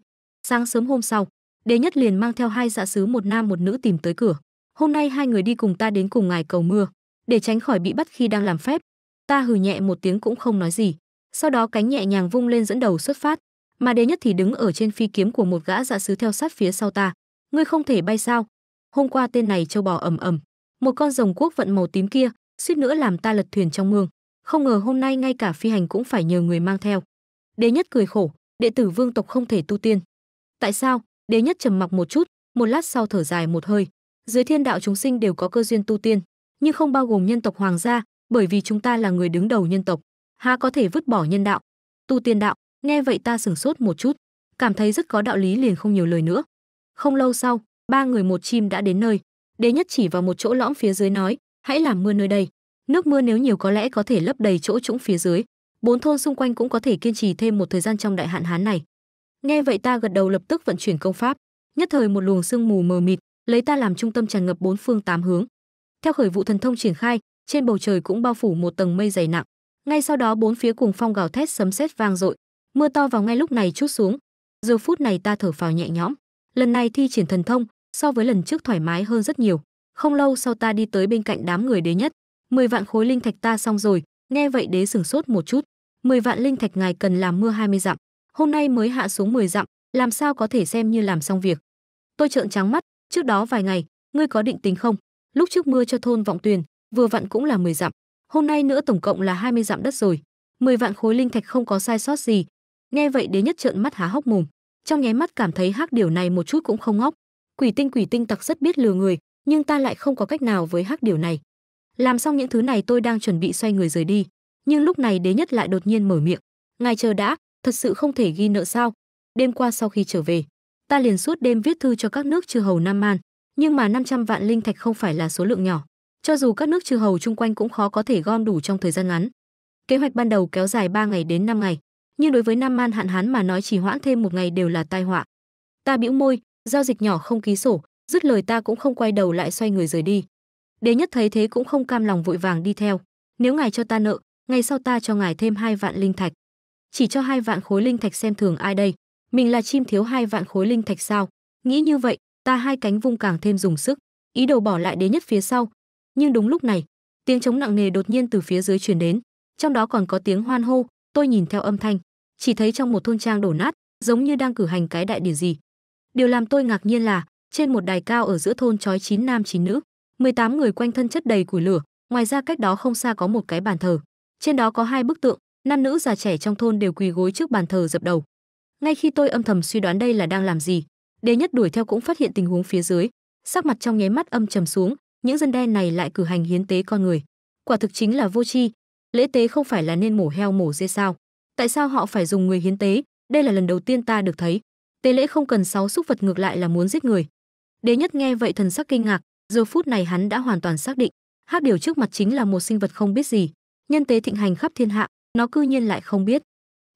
Sáng sớm hôm sau, Đế Nhất liền mang theo hai dạ sứ một nam một nữ tìm tới cửa hôm nay hai người đi cùng ta đến cùng ngài cầu mưa, để tránh khỏi bị bắt khi đang làm phép. Ta hừ nhẹ một tiếng cũng không nói gì, sau đó cánh nhẹ nhàng vung lên dẫn đầu xuất phát, mà đế nhất thì đứng ở trên phi kiếm của một gã dạ sứ theo sát phía sau ta. Ngươi không thể bay sao? Hôm qua tên này châu bò ầm ầm, một con rồng quốc vận màu tím kia, suýt nữa làm ta lật thuyền trong mương. Không ngờ hôm nay ngay cả phi hành cũng phải nhờ người mang theo. Đế nhất cười khổ, đệ tử vương tộc không thể tu tiên. Tại sao? Đế nhất trầm mặc một chút, một lát sau thở dài một hơi, dưới thiên đạo chúng sinh đều có cơ duyên tu tiên, nhưng không bao gồm nhân tộc hoàng gia, bởi vì chúng ta là người đứng đầu nhân tộc, há có thể vứt bỏ nhân đạo. Tu tiên đạo, nghe vậy ta sửng sốt một chút, cảm thấy rất có đạo lý liền không nhiều lời nữa. Không lâu sau, ba người một chim đã đến nơi, Đế nhất chỉ vào một chỗ lõm phía dưới nói, hãy làm mưa nơi đây, nước mưa nếu nhiều có lẽ có thể lấp đầy chỗ trũng phía dưới, bốn thôn xung quanh cũng có thể kiên trì thêm một thời gian trong đại hạn hán này. Nghe vậy ta gật đầu lập tức vận chuyển công pháp, nhất thời một luồng sương mù mờ mịt, lấy ta làm trung tâm tràn ngập bốn phương tám hướng. Theo khởi vụ thần thông triển khai, trên bầu trời cũng bao phủ một tầng mây dày nặng. Ngay sau đó bốn phía cùng phong gào thét sấm sét vang dội, mưa to vào ngay lúc này chút xuống. Giờ phút này ta thở phào nhẹ nhõm, lần này thi triển thần thông so với lần trước thoải mái hơn rất nhiều. Không lâu sau ta đi tới bên cạnh đám người đế nhất, 10 vạn khối linh thạch ta xong rồi, nghe vậy đế sửng sốt một chút. 10 vạn linh thạch ngài cần làm mưa 20 dặm, hôm nay mới hạ xuống 10 dặm, làm sao có thể xem như làm xong việc. Tôi trợn trắng mắt, trước đó vài ngày ngươi có định tính không lúc trước mưa cho thôn vọng tuyền vừa vặn cũng là 10 dặm hôm nay nữa tổng cộng là 20 dặm đất rồi 10 vạn khối linh thạch không có sai sót gì nghe vậy đế nhất trợn mắt há hốc mồm trong nháy mắt cảm thấy hắc điều này một chút cũng không ngóc quỷ tinh quỷ tinh tặc rất biết lừa người nhưng ta lại không có cách nào với hắc điều này làm xong những thứ này tôi đang chuẩn bị xoay người rời đi nhưng lúc này đế nhất lại đột nhiên mở miệng ngài chờ đã thật sự không thể ghi nợ sao đêm qua sau khi trở về ta liền suốt đêm viết thư cho các nước chư hầu Nam Man, nhưng mà 500 vạn linh thạch không phải là số lượng nhỏ, cho dù các nước chư hầu chung quanh cũng khó có thể gom đủ trong thời gian ngắn. Kế hoạch ban đầu kéo dài 3 ngày đến 5 ngày, nhưng đối với Nam Man hạn hán mà nói chỉ hoãn thêm một ngày đều là tai họa. Ta bĩu môi, giao dịch nhỏ không ký sổ, dứt lời ta cũng không quay đầu lại xoay người rời đi. Đế nhất thấy thế cũng không cam lòng vội vàng đi theo, nếu ngài cho ta nợ, ngày sau ta cho ngài thêm hai vạn linh thạch. Chỉ cho hai vạn khối linh thạch xem thường ai đây? mình là chim thiếu hai vạn khối linh thạch sao nghĩ như vậy ta hai cánh vung càng thêm dùng sức ý đồ bỏ lại đế nhất phía sau nhưng đúng lúc này tiếng trống nặng nề đột nhiên từ phía dưới truyền đến trong đó còn có tiếng hoan hô tôi nhìn theo âm thanh chỉ thấy trong một thôn trang đổ nát giống như đang cử hành cái đại điển gì điều làm tôi ngạc nhiên là trên một đài cao ở giữa thôn trói chín nam chín nữ 18 người quanh thân chất đầy củi lửa ngoài ra cách đó không xa có một cái bàn thờ trên đó có hai bức tượng nam nữ già trẻ trong thôn đều quỳ gối trước bàn thờ dập đầu ngay khi tôi âm thầm suy đoán đây là đang làm gì, Đế Nhất đuổi theo cũng phát hiện tình huống phía dưới, sắc mặt trong nháy mắt âm trầm xuống, những dân đen này lại cử hành hiến tế con người. Quả thực chính là vô tri, lễ tế không phải là nên mổ heo mổ dê sao? Tại sao họ phải dùng người hiến tế? Đây là lần đầu tiên ta được thấy. Tế lễ không cần sáu xúc vật ngược lại là muốn giết người. Đế Nhất nghe vậy thần sắc kinh ngạc, giờ phút này hắn đã hoàn toàn xác định, hắc điều trước mặt chính là một sinh vật không biết gì, nhân tế thịnh hành khắp thiên hạ, nó cư nhiên lại không biết.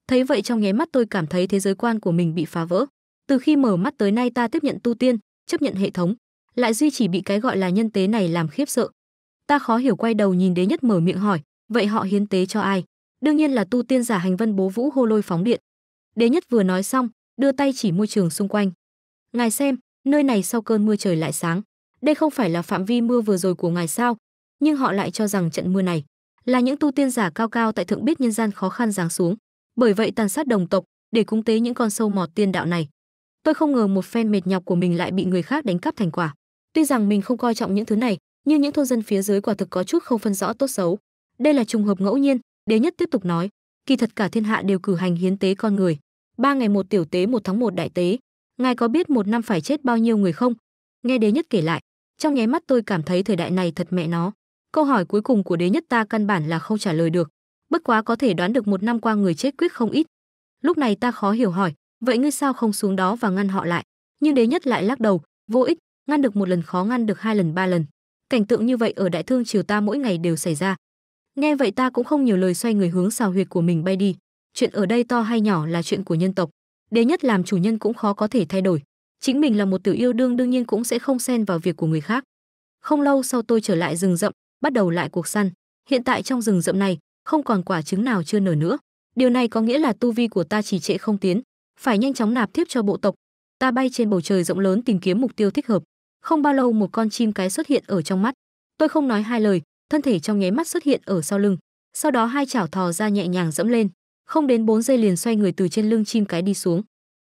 Thấy vậy trong nháy mắt tôi cảm thấy thế giới quan của mình bị phá vỡ. Từ khi mở mắt tới nay ta tiếp nhận tu tiên, chấp nhận hệ thống, lại duy chỉ bị cái gọi là nhân tế này làm khiếp sợ. Ta khó hiểu quay đầu nhìn đế nhất mở miệng hỏi, vậy họ hiến tế cho ai? Đương nhiên là tu tiên giả hành vân bố vũ hô lôi phóng điện. Đế nhất vừa nói xong, đưa tay chỉ môi trường xung quanh. Ngài xem, nơi này sau cơn mưa trời lại sáng. Đây không phải là phạm vi mưa vừa rồi của ngài sao? Nhưng họ lại cho rằng trận mưa này là những tu tiên giả cao cao tại thượng biết nhân gian khó khăn giáng xuống bởi vậy tàn sát đồng tộc để cúng tế những con sâu mọt tiên đạo này. Tôi không ngờ một phen mệt nhọc của mình lại bị người khác đánh cắp thành quả. Tuy rằng mình không coi trọng những thứ này, nhưng những thôn dân phía dưới quả thực có chút không phân rõ tốt xấu. Đây là trùng hợp ngẫu nhiên, Đế Nhất tiếp tục nói, kỳ thật cả thiên hạ đều cử hành hiến tế con người. Ba ngày một tiểu tế một tháng một đại tế. Ngài có biết một năm phải chết bao nhiêu người không? Nghe Đế Nhất kể lại, trong nháy mắt tôi cảm thấy thời đại này thật mẹ nó. Câu hỏi cuối cùng của Đế Nhất ta căn bản là không trả lời được bất quá có thể đoán được một năm qua người chết quyết không ít lúc này ta khó hiểu hỏi vậy ngươi sao không xuống đó và ngăn họ lại nhưng đế nhất lại lắc đầu vô ích ngăn được một lần khó ngăn được hai lần ba lần cảnh tượng như vậy ở đại thương triều ta mỗi ngày đều xảy ra nghe vậy ta cũng không nhiều lời xoay người hướng xào huyệt của mình bay đi chuyện ở đây to hay nhỏ là chuyện của nhân tộc đế nhất làm chủ nhân cũng khó có thể thay đổi chính mình là một tiểu yêu đương đương nhiên cũng sẽ không xen vào việc của người khác không lâu sau tôi trở lại rừng rậm bắt đầu lại cuộc săn hiện tại trong rừng rậm này không còn quả trứng nào chưa nở nữa. Điều này có nghĩa là tu vi của ta chỉ trệ không tiến, phải nhanh chóng nạp tiếp cho bộ tộc. Ta bay trên bầu trời rộng lớn tìm kiếm mục tiêu thích hợp. Không bao lâu một con chim cái xuất hiện ở trong mắt. Tôi không nói hai lời, thân thể trong nháy mắt xuất hiện ở sau lưng, sau đó hai chảo thò ra nhẹ nhàng dẫm lên, không đến 4 giây liền xoay người từ trên lưng chim cái đi xuống.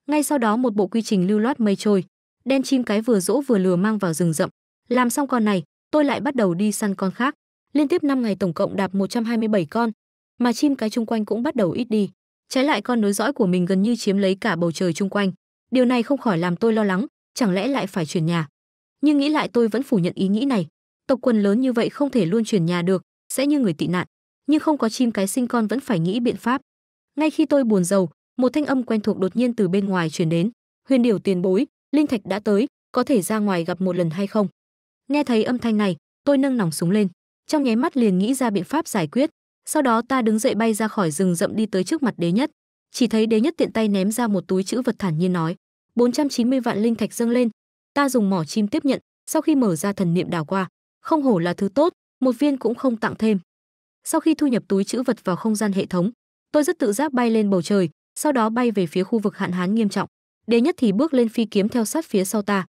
Ngay sau đó một bộ quy trình lưu loát mây trôi, đem chim cái vừa dỗ vừa lừa mang vào rừng rậm. Làm xong con này, tôi lại bắt đầu đi săn con khác. Liên tiếp 5 ngày tổng cộng đạp 127 con, mà chim cái chung quanh cũng bắt đầu ít đi. Trái lại con nối dõi của mình gần như chiếm lấy cả bầu trời chung quanh. Điều này không khỏi làm tôi lo lắng, chẳng lẽ lại phải chuyển nhà. Nhưng nghĩ lại tôi vẫn phủ nhận ý nghĩ này. Tộc quần lớn như vậy không thể luôn chuyển nhà được, sẽ như người tị nạn. Nhưng không có chim cái sinh con vẫn phải nghĩ biện pháp. Ngay khi tôi buồn rầu, một thanh âm quen thuộc đột nhiên từ bên ngoài chuyển đến. Huyền điểu tiền bối, linh thạch đã tới, có thể ra ngoài gặp một lần hay không? Nghe thấy âm thanh này, tôi nâng nòng súng lên trong nháy mắt liền nghĩ ra biện pháp giải quyết sau đó ta đứng dậy bay ra khỏi rừng rậm đi tới trước mặt đế nhất chỉ thấy đế nhất tiện tay ném ra một túi chữ vật thản nhiên nói 490 vạn linh thạch dâng lên ta dùng mỏ chim tiếp nhận sau khi mở ra thần niệm đào qua không hổ là thứ tốt một viên cũng không tặng thêm sau khi thu nhập túi chữ vật vào không gian hệ thống tôi rất tự giác bay lên bầu trời sau đó bay về phía khu vực hạn hán nghiêm trọng đế nhất thì bước lên phi kiếm theo sát phía sau ta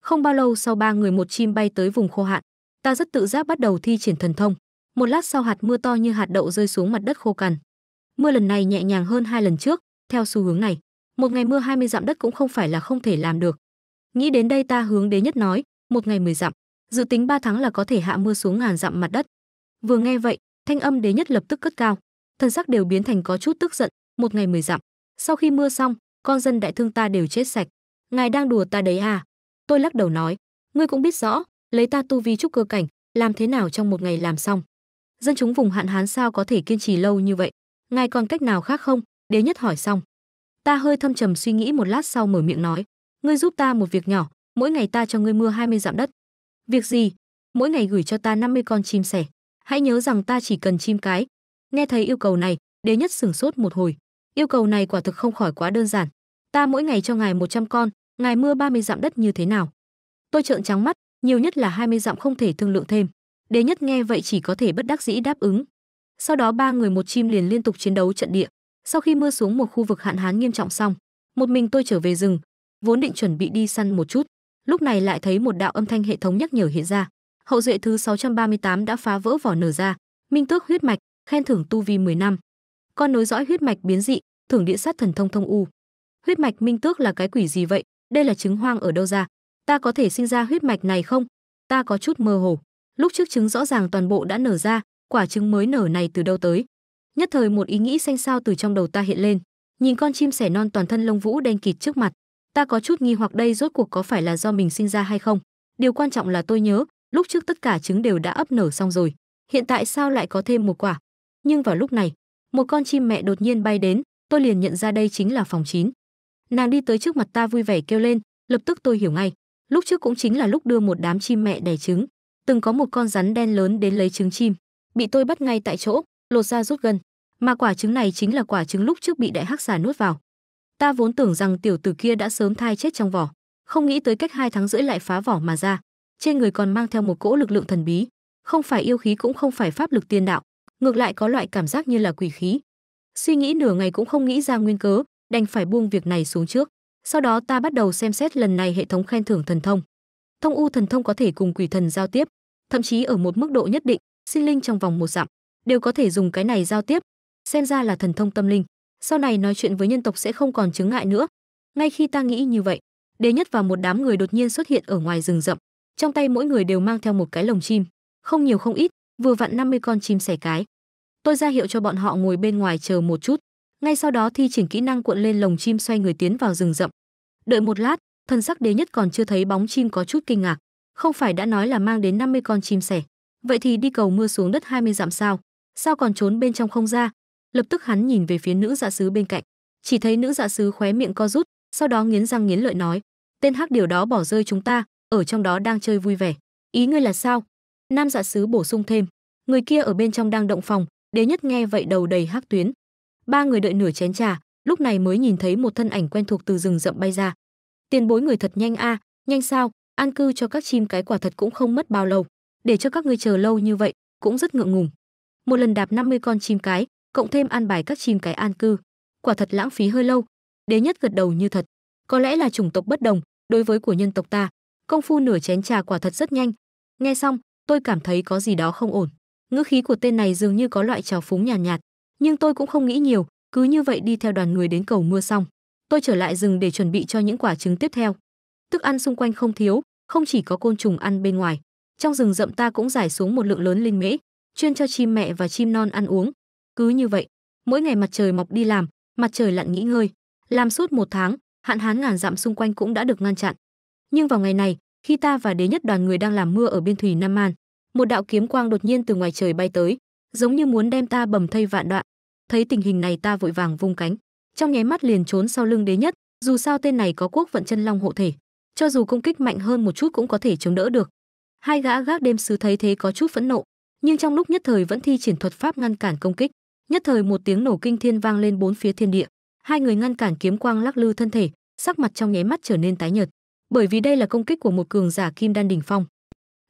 không bao lâu sau ba người một chim bay tới vùng khô hạn ta rất tự giác bắt đầu thi triển thần thông một lát sau hạt mưa to như hạt đậu rơi xuống mặt đất khô cằn mưa lần này nhẹ nhàng hơn hai lần trước theo xu hướng này một ngày mưa 20 dặm đất cũng không phải là không thể làm được nghĩ đến đây ta hướng đến nhất nói một ngày 10 dặm dự tính 3 tháng là có thể hạ mưa xuống ngàn dặm mặt đất vừa nghe vậy thanh âm đế nhất lập tức cất cao thân sắc đều biến thành có chút tức giận một ngày 10 dặm sau khi mưa xong con dân đại thương ta đều chết sạch ngài đang đùa ta đấy à tôi lắc đầu nói ngươi cũng biết rõ lấy ta tu vi trúc cơ cảnh làm thế nào trong một ngày làm xong dân chúng vùng hạn hán sao có thể kiên trì lâu như vậy ngài còn cách nào khác không đế nhất hỏi xong ta hơi thâm trầm suy nghĩ một lát sau mở miệng nói ngươi giúp ta một việc nhỏ mỗi ngày ta cho ngươi mưa 20 dặm đất việc gì mỗi ngày gửi cho ta 50 con chim sẻ hãy nhớ rằng ta chỉ cần chim cái nghe thấy yêu cầu này đế nhất sửng sốt một hồi yêu cầu này quả thực không khỏi quá đơn giản ta mỗi ngày cho ngài 100 con ngài mưa 30 dặm đất như thế nào tôi trợn trắng mắt nhiều nhất là 20 dặm không thể thương lượng thêm. Đế nhất nghe vậy chỉ có thể bất đắc dĩ đáp ứng. Sau đó ba người một chim liền liên tục chiến đấu trận địa. Sau khi mưa xuống một khu vực hạn hán nghiêm trọng xong, một mình tôi trở về rừng, vốn định chuẩn bị đi săn một chút, lúc này lại thấy một đạo âm thanh hệ thống nhắc nhở hiện ra. Hậu duệ thứ 638 đã phá vỡ vỏ nở ra, minh tước huyết mạch, khen thưởng tu vi 10 năm. Con nối dõi huyết mạch biến dị, thưởng địa sát thần thông thông u. Huyết mạch minh tước là cái quỷ gì vậy? Đây là trứng hoang ở đâu ra? ta có thể sinh ra huyết mạch này không? Ta có chút mơ hồ. Lúc trước trứng rõ ràng toàn bộ đã nở ra, quả trứng mới nở này từ đâu tới? Nhất thời một ý nghĩ xanh xao từ trong đầu ta hiện lên. Nhìn con chim sẻ non toàn thân lông vũ đen kịt trước mặt, ta có chút nghi hoặc đây rốt cuộc có phải là do mình sinh ra hay không? Điều quan trọng là tôi nhớ, lúc trước tất cả trứng đều đã ấp nở xong rồi, hiện tại sao lại có thêm một quả? Nhưng vào lúc này, một con chim mẹ đột nhiên bay đến, tôi liền nhận ra đây chính là phòng 9. Nàng đi tới trước mặt ta vui vẻ kêu lên, lập tức tôi hiểu ngay. Lúc trước cũng chính là lúc đưa một đám chim mẹ đẻ trứng, từng có một con rắn đen lớn đến lấy trứng chim, bị tôi bắt ngay tại chỗ, lột ra rút gân, mà quả trứng này chính là quả trứng lúc trước bị đại hắc xà nuốt vào. Ta vốn tưởng rằng tiểu tử kia đã sớm thai chết trong vỏ, không nghĩ tới cách hai tháng rưỡi lại phá vỏ mà ra, trên người còn mang theo một cỗ lực lượng thần bí, không phải yêu khí cũng không phải pháp lực tiên đạo, ngược lại có loại cảm giác như là quỷ khí. Suy nghĩ nửa ngày cũng không nghĩ ra nguyên cớ, đành phải buông việc này xuống trước. Sau đó ta bắt đầu xem xét lần này hệ thống khen thưởng thần thông. Thông u thần thông có thể cùng quỷ thần giao tiếp, thậm chí ở một mức độ nhất định, sinh linh trong vòng một dặm đều có thể dùng cái này giao tiếp, xem ra là thần thông tâm linh. Sau này nói chuyện với nhân tộc sẽ không còn chứng ngại nữa. Ngay khi ta nghĩ như vậy, Đế Nhất và một đám người đột nhiên xuất hiện ở ngoài rừng rậm, trong tay mỗi người đều mang theo một cái lồng chim, không nhiều không ít, vừa vặn 50 con chim sẻ cái. Tôi ra hiệu cho bọn họ ngồi bên ngoài chờ một chút, ngay sau đó thi triển kỹ năng cuộn lên lồng chim xoay người tiến vào rừng rậm, Đợi một lát, thần sắc đế nhất còn chưa thấy bóng chim có chút kinh ngạc. Không phải đã nói là mang đến 50 con chim sẻ. Vậy thì đi cầu mưa xuống đất 20 dặm sao? Sao còn trốn bên trong không ra? Lập tức hắn nhìn về phía nữ dạ sứ bên cạnh. Chỉ thấy nữ dạ sứ khóe miệng co rút, sau đó nghiến răng nghiến lợi nói. Tên hắc điều đó bỏ rơi chúng ta, ở trong đó đang chơi vui vẻ. Ý ngươi là sao? Nam dạ sứ bổ sung thêm. Người kia ở bên trong đang động phòng, đế nhất nghe vậy đầu đầy hắc tuyến. Ba người đợi nửa chén trà, lúc này mới nhìn thấy một thân ảnh quen thuộc từ rừng rậm bay ra tiền bối người thật nhanh a à, nhanh sao an cư cho các chim cái quả thật cũng không mất bao lâu để cho các ngươi chờ lâu như vậy cũng rất ngượng ngùng một lần đạp 50 con chim cái cộng thêm an bài các chim cái an cư quả thật lãng phí hơi lâu đế nhất gật đầu như thật có lẽ là chủng tộc bất đồng đối với của nhân tộc ta công phu nửa chén trà quả thật rất nhanh nghe xong tôi cảm thấy có gì đó không ổn ngữ khí của tên này dường như có loại trào phúng nhàn nhạt, nhạt nhưng tôi cũng không nghĩ nhiều cứ như vậy đi theo đoàn người đến cầu mưa xong tôi trở lại rừng để chuẩn bị cho những quả trứng tiếp theo thức ăn xung quanh không thiếu không chỉ có côn trùng ăn bên ngoài trong rừng rậm ta cũng giải xuống một lượng lớn linh mễ chuyên cho chim mẹ và chim non ăn uống cứ như vậy mỗi ngày mặt trời mọc đi làm mặt trời lặn nghỉ ngơi làm suốt một tháng hạn hán ngàn dặm xung quanh cũng đã được ngăn chặn nhưng vào ngày này khi ta và đế nhất đoàn người đang làm mưa ở biên thủy nam Man, một đạo kiếm quang đột nhiên từ ngoài trời bay tới giống như muốn đem ta bầm thây vạn đoạn thấy tình hình này ta vội vàng vung cánh trong nháy mắt liền trốn sau lưng đế nhất dù sao tên này có quốc vận chân long hộ thể cho dù công kích mạnh hơn một chút cũng có thể chống đỡ được hai gã gác đêm sứ thấy thế có chút phẫn nộ nhưng trong lúc nhất thời vẫn thi triển thuật pháp ngăn cản công kích nhất thời một tiếng nổ kinh thiên vang lên bốn phía thiên địa hai người ngăn cản kiếm quang lắc lư thân thể sắc mặt trong nháy mắt trở nên tái nhợt bởi vì đây là công kích của một cường giả kim đan đỉnh phong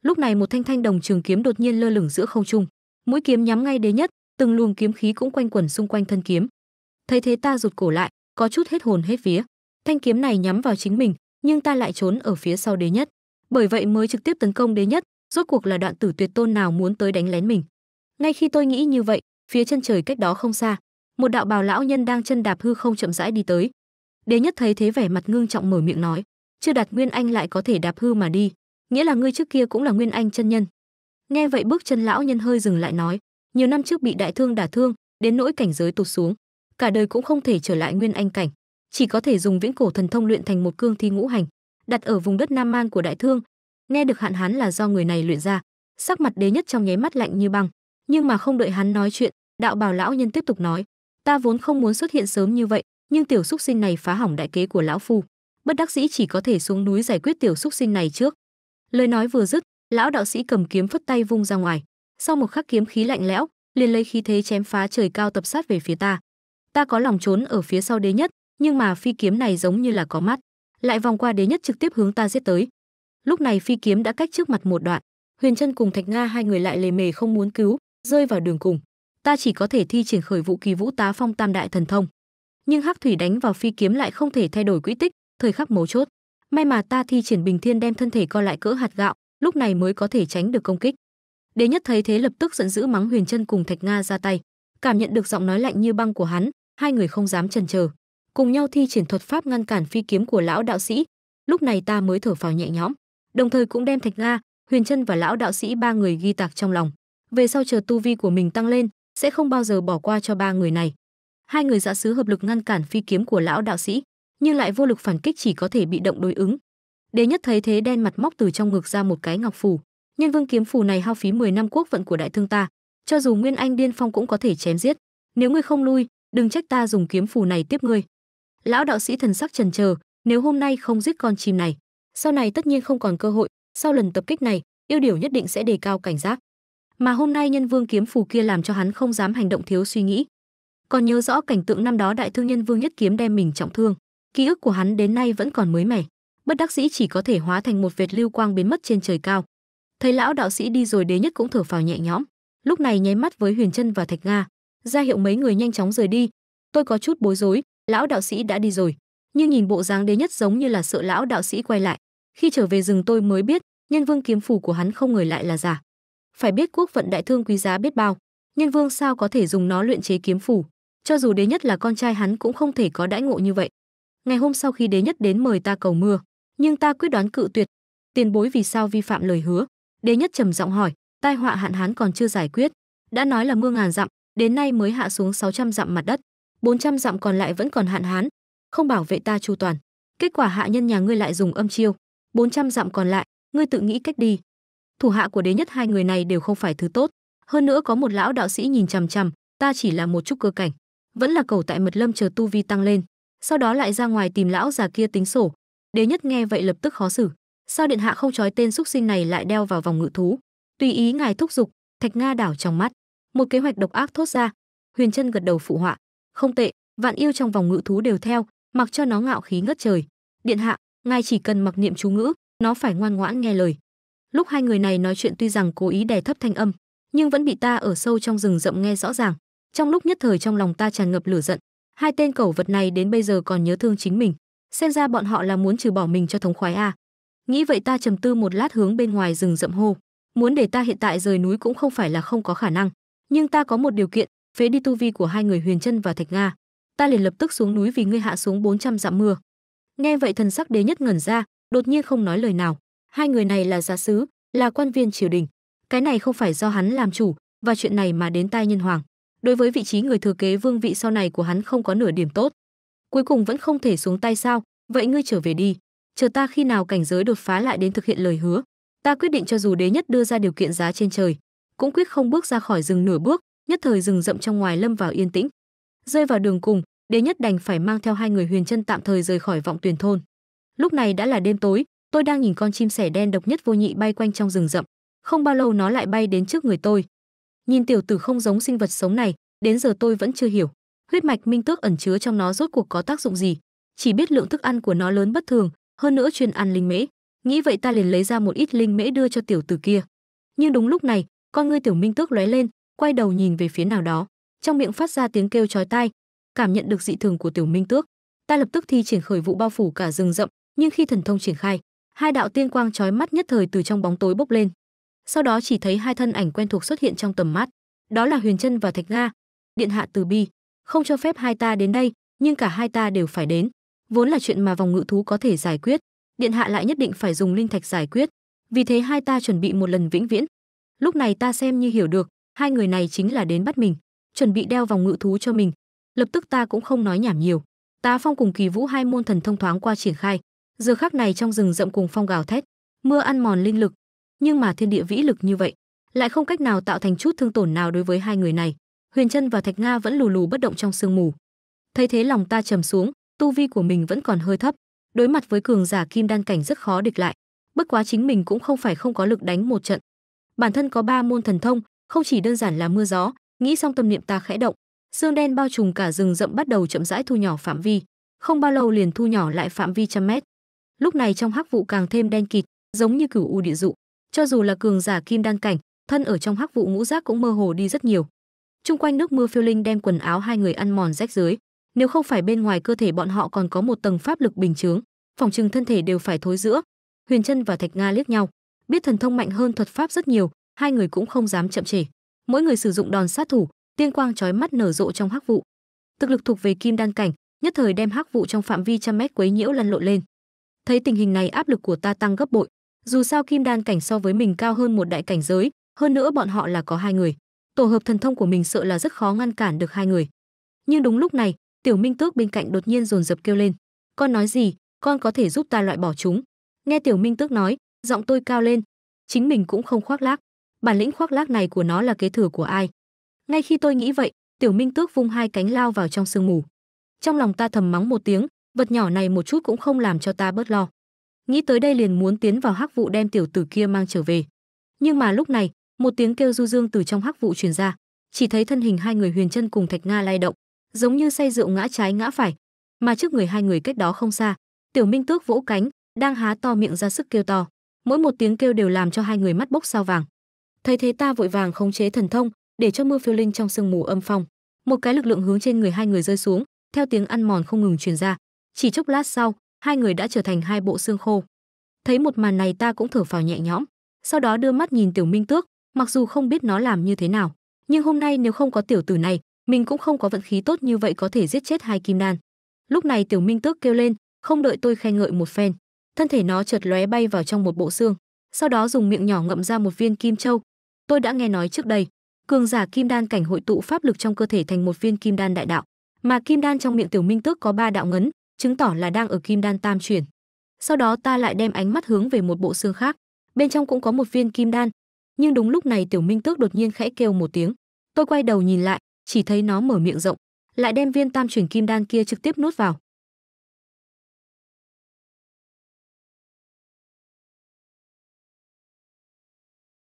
lúc này một thanh thanh đồng trường kiếm đột nhiên lơ lửng giữa không trung mũi kiếm nhắm ngay đế nhất từng luồng kiếm khí cũng quanh quẩn xung quanh thân kiếm. Thấy thế ta rụt cổ lại, có chút hết hồn hết vía. Thanh kiếm này nhắm vào chính mình, nhưng ta lại trốn ở phía sau đế nhất, bởi vậy mới trực tiếp tấn công đế nhất, rốt cuộc là đoạn tử tuyệt tôn nào muốn tới đánh lén mình. Ngay khi tôi nghĩ như vậy, phía chân trời cách đó không xa, một đạo bào lão nhân đang chân đạp hư không chậm rãi đi tới. Đế nhất thấy thế vẻ mặt ngưng trọng mở miệng nói, chưa đạt nguyên anh lại có thể đạp hư mà đi, nghĩa là ngươi trước kia cũng là nguyên anh chân nhân. Nghe vậy bước chân lão nhân hơi dừng lại nói, nhiều năm trước bị đại thương đả thương, đến nỗi cảnh giới tụt xuống, cả đời cũng không thể trở lại nguyên anh cảnh, chỉ có thể dùng viễn cổ thần thông luyện thành một cương thi ngũ hành, đặt ở vùng đất Nam mang của đại thương. Nghe được hạn hán là do người này luyện ra, sắc mặt đế nhất trong nháy mắt lạnh như băng, nhưng mà không đợi hắn nói chuyện, đạo bảo lão nhân tiếp tục nói: "Ta vốn không muốn xuất hiện sớm như vậy, nhưng tiểu xúc sinh này phá hỏng đại kế của lão phu, bất đắc dĩ chỉ có thể xuống núi giải quyết tiểu xúc sinh này trước." Lời nói vừa dứt, lão đạo sĩ cầm kiếm phất tay vung ra ngoài, sau một khắc kiếm khí lạnh lẽo liền lấy khí thế chém phá trời cao tập sát về phía ta ta có lòng trốn ở phía sau đế nhất nhưng mà phi kiếm này giống như là có mắt lại vòng qua đế nhất trực tiếp hướng ta giết tới lúc này phi kiếm đã cách trước mặt một đoạn huyền chân cùng thạch nga hai người lại lề mề không muốn cứu rơi vào đường cùng ta chỉ có thể thi triển khởi vũ kỳ vũ tá phong tam đại thần thông nhưng hắc thủy đánh vào phi kiếm lại không thể thay đổi quỹ tích thời khắc mấu chốt may mà ta thi triển bình thiên đem thân thể co lại cỡ hạt gạo lúc này mới có thể tránh được công kích Đế Nhất thấy thế lập tức giận dữ mắng Huyền Chân cùng Thạch Nga ra tay. Cảm nhận được giọng nói lạnh như băng của hắn, hai người không dám chần chờ, cùng nhau thi triển thuật pháp ngăn cản phi kiếm của lão đạo sĩ. Lúc này ta mới thở phào nhẹ nhõm, đồng thời cũng đem Thạch Nga, Huyền Chân và lão đạo sĩ ba người ghi tạc trong lòng. Về sau chờ tu vi của mình tăng lên, sẽ không bao giờ bỏ qua cho ba người này. Hai người dạ sứ hợp lực ngăn cản phi kiếm của lão đạo sĩ, nhưng lại vô lực phản kích chỉ có thể bị động đối ứng. Đế Nhất thấy thế đen mặt móc từ trong ngực ra một cái ngọc phù, Nhân vương kiếm phù này hao phí 10 năm quốc vận của đại thương ta, cho dù Nguyên Anh điên phong cũng có thể chém giết. Nếu ngươi không lui, đừng trách ta dùng kiếm phù này tiếp ngươi." Lão đạo sĩ thần sắc trần chờ, nếu hôm nay không giết con chim này, sau này tất nhiên không còn cơ hội, sau lần tập kích này, yêu điểu nhất định sẽ đề cao cảnh giác. Mà hôm nay nhân vương kiếm phù kia làm cho hắn không dám hành động thiếu suy nghĩ. Còn nhớ rõ cảnh tượng năm đó đại thương nhân vương nhất kiếm đem mình trọng thương, ký ức của hắn đến nay vẫn còn mới mẻ bất đắc dĩ chỉ có thể hóa thành một vệt lưu quang biến mất trên trời cao thấy lão đạo sĩ đi rồi đế nhất cũng thở phào nhẹ nhõm lúc này nháy mắt với huyền chân và thạch nga ra hiệu mấy người nhanh chóng rời đi tôi có chút bối rối lão đạo sĩ đã đi rồi nhưng nhìn bộ dáng đế nhất giống như là sợ lão đạo sĩ quay lại khi trở về rừng tôi mới biết nhân vương kiếm phù của hắn không ngờ lại là giả phải biết quốc vận đại thương quý giá biết bao nhân vương sao có thể dùng nó luyện chế kiếm phủ cho dù đế nhất là con trai hắn cũng không thể có đãi ngộ như vậy ngày hôm sau khi đế nhất đến mời ta cầu mưa nhưng ta quyết đoán cự tuyệt tiền bối vì sao vi phạm lời hứa Đế nhất trầm giọng hỏi, tai họa hạn hán còn chưa giải quyết, đã nói là mưa ngàn dặm, đến nay mới hạ xuống 600 dặm mặt đất, 400 dặm còn lại vẫn còn hạn hán, không bảo vệ ta chu toàn. Kết quả hạ nhân nhà ngươi lại dùng âm chiêu, 400 dặm còn lại, ngươi tự nghĩ cách đi. Thủ hạ của đế nhất hai người này đều không phải thứ tốt, hơn nữa có một lão đạo sĩ nhìn chằm chằm, ta chỉ là một chút cơ cảnh, vẫn là cầu tại mật lâm chờ tu vi tăng lên, sau đó lại ra ngoài tìm lão già kia tính sổ. Đế nhất nghe vậy lập tức khó xử, sao điện hạ không trói tên xúc sinh này lại đeo vào vòng ngự thú tùy ý ngài thúc giục thạch nga đảo trong mắt một kế hoạch độc ác thốt ra huyền chân gật đầu phụ họa không tệ vạn yêu trong vòng ngự thú đều theo mặc cho nó ngạo khí ngất trời điện hạ ngài chỉ cần mặc niệm chú ngữ nó phải ngoan ngoãn nghe lời lúc hai người này nói chuyện tuy rằng cố ý đè thấp thanh âm nhưng vẫn bị ta ở sâu trong rừng rậm nghe rõ ràng trong lúc nhất thời trong lòng ta tràn ngập lửa giận hai tên cẩu vật này đến bây giờ còn nhớ thương chính mình xem ra bọn họ là muốn trừ bỏ mình cho thống khoái a à. Nghĩ vậy ta trầm tư một lát hướng bên ngoài rừng rậm hô, muốn để ta hiện tại rời núi cũng không phải là không có khả năng, nhưng ta có một điều kiện, phế đi tu vi của hai người Huyền Chân và Thạch Nga, ta liền lập tức xuống núi vì ngươi hạ xuống 400 dặm mưa. Nghe vậy thần sắc đế nhất ngẩn ra, đột nhiên không nói lời nào. Hai người này là giá sứ, là quan viên triều đình. Cái này không phải do hắn làm chủ, và chuyện này mà đến tai nhân hoàng. Đối với vị trí người thừa kế vương vị sau này của hắn không có nửa điểm tốt. Cuối cùng vẫn không thể xuống tay sao, vậy ngươi trở về đi chờ ta khi nào cảnh giới đột phá lại đến thực hiện lời hứa ta quyết định cho dù đế nhất đưa ra điều kiện giá trên trời cũng quyết không bước ra khỏi rừng nửa bước nhất thời rừng rậm trong ngoài lâm vào yên tĩnh rơi vào đường cùng đế nhất đành phải mang theo hai người huyền chân tạm thời rời khỏi vọng tuyển thôn lúc này đã là đêm tối tôi đang nhìn con chim sẻ đen độc nhất vô nhị bay quanh trong rừng rậm không bao lâu nó lại bay đến trước người tôi nhìn tiểu tử không giống sinh vật sống này đến giờ tôi vẫn chưa hiểu huyết mạch minh tước ẩn chứa trong nó rốt cuộc có tác dụng gì chỉ biết lượng thức ăn của nó lớn bất thường hơn nữa chuyên ăn linh mễ nghĩ vậy ta liền lấy ra một ít linh mễ đưa cho tiểu tử kia nhưng đúng lúc này con ngươi tiểu minh tước lóe lên quay đầu nhìn về phía nào đó trong miệng phát ra tiếng kêu chói tai cảm nhận được dị thường của tiểu minh tước ta lập tức thi triển khởi vụ bao phủ cả rừng rậm nhưng khi thần thông triển khai hai đạo tiên quang chói mắt nhất thời từ trong bóng tối bốc lên sau đó chỉ thấy hai thân ảnh quen thuộc xuất hiện trong tầm mắt đó là huyền chân và thạch nga điện hạ từ bi không cho phép hai ta đến đây nhưng cả hai ta đều phải đến vốn là chuyện mà vòng ngự thú có thể giải quyết, điện hạ lại nhất định phải dùng linh thạch giải quyết, vì thế hai ta chuẩn bị một lần vĩnh viễn. Lúc này ta xem như hiểu được, hai người này chính là đến bắt mình, chuẩn bị đeo vòng ngự thú cho mình. Lập tức ta cũng không nói nhảm nhiều, ta phong cùng Kỳ Vũ hai môn thần thông thoáng qua triển khai, giờ khắc này trong rừng rậm cùng phong gào thét, mưa ăn mòn linh lực, nhưng mà thiên địa vĩ lực như vậy, lại không cách nào tạo thành chút thương tổn nào đối với hai người này. Huyền chân và Thạch Nga vẫn lù lù bất động trong sương mù. Thấy thế lòng ta trầm xuống, tu vi của mình vẫn còn hơi thấp, đối mặt với cường giả kim đan cảnh rất khó địch lại. Bất quá chính mình cũng không phải không có lực đánh một trận. Bản thân có ba môn thần thông, không chỉ đơn giản là mưa gió, nghĩ xong tâm niệm ta khẽ động, xương đen bao trùm cả rừng rậm bắt đầu chậm rãi thu nhỏ phạm vi, không bao lâu liền thu nhỏ lại phạm vi trăm mét. Lúc này trong hắc vụ càng thêm đen kịt, giống như cửu u địa dụ, cho dù là cường giả kim đan cảnh, thân ở trong hắc vụ ngũ giác cũng mơ hồ đi rất nhiều. Trung quanh nước mưa phiêu linh đem quần áo hai người ăn mòn rách dưới, nếu không phải bên ngoài cơ thể bọn họ còn có một tầng pháp lực bình chướng, phòng trừng thân thể đều phải thối giữa. Huyền Trân và Thạch Nga liếc nhau, biết thần thông mạnh hơn thuật pháp rất nhiều, hai người cũng không dám chậm trễ. Mỗi người sử dụng đòn sát thủ, tiên quang chói mắt nở rộ trong hắc vụ. Thực lực thuộc về kim đan cảnh, nhất thời đem hắc vụ trong phạm vi trăm mét quấy nhiễu lăn lộn lên. Thấy tình hình này áp lực của ta tăng gấp bội, dù sao kim đan cảnh so với mình cao hơn một đại cảnh giới, hơn nữa bọn họ là có hai người, tổ hợp thần thông của mình sợ là rất khó ngăn cản được hai người. Nhưng đúng lúc này, Tiểu Minh Tước bên cạnh đột nhiên dồn dập kêu lên, "Con nói gì? Con có thể giúp ta loại bỏ chúng?" Nghe Tiểu Minh Tước nói, giọng tôi cao lên, chính mình cũng không khoác lác, bản lĩnh khoác lác này của nó là kế thừa của ai? Ngay khi tôi nghĩ vậy, Tiểu Minh Tước vung hai cánh lao vào trong sương mù. Trong lòng ta thầm mắng một tiếng, vật nhỏ này một chút cũng không làm cho ta bớt lo. Nghĩ tới đây liền muốn tiến vào hắc vụ đem tiểu tử kia mang trở về. Nhưng mà lúc này, một tiếng kêu du dương từ trong hắc vụ truyền ra, chỉ thấy thân hình hai người Huyền Chân cùng Thạch Nga lay động, giống như say rượu ngã trái ngã phải mà trước người hai người cách đó không xa tiểu minh tước vỗ cánh đang há to miệng ra sức kêu to mỗi một tiếng kêu đều làm cho hai người mắt bốc sao vàng thấy thế ta vội vàng khống chế thần thông để cho mưa phiêu linh trong sương mù âm phong một cái lực lượng hướng trên người hai người rơi xuống theo tiếng ăn mòn không ngừng truyền ra chỉ chốc lát sau hai người đã trở thành hai bộ xương khô thấy một màn này ta cũng thở phào nhẹ nhõm sau đó đưa mắt nhìn tiểu minh tước mặc dù không biết nó làm như thế nào nhưng hôm nay nếu không có tiểu tử này mình cũng không có vận khí tốt như vậy có thể giết chết hai kim đan lúc này tiểu minh tước kêu lên không đợi tôi khen ngợi một phen thân thể nó chợt lóe bay vào trong một bộ xương sau đó dùng miệng nhỏ ngậm ra một viên kim châu tôi đã nghe nói trước đây cường giả kim đan cảnh hội tụ pháp lực trong cơ thể thành một viên kim đan đại đạo mà kim đan trong miệng tiểu minh tước có ba đạo ngấn chứng tỏ là đang ở kim đan tam chuyển sau đó ta lại đem ánh mắt hướng về một bộ xương khác bên trong cũng có một viên kim đan nhưng đúng lúc này tiểu minh tước đột nhiên khẽ kêu một tiếng tôi quay đầu nhìn lại chỉ thấy nó mở miệng rộng, lại đem viên tam chuyển kim đan kia trực tiếp nuốt vào.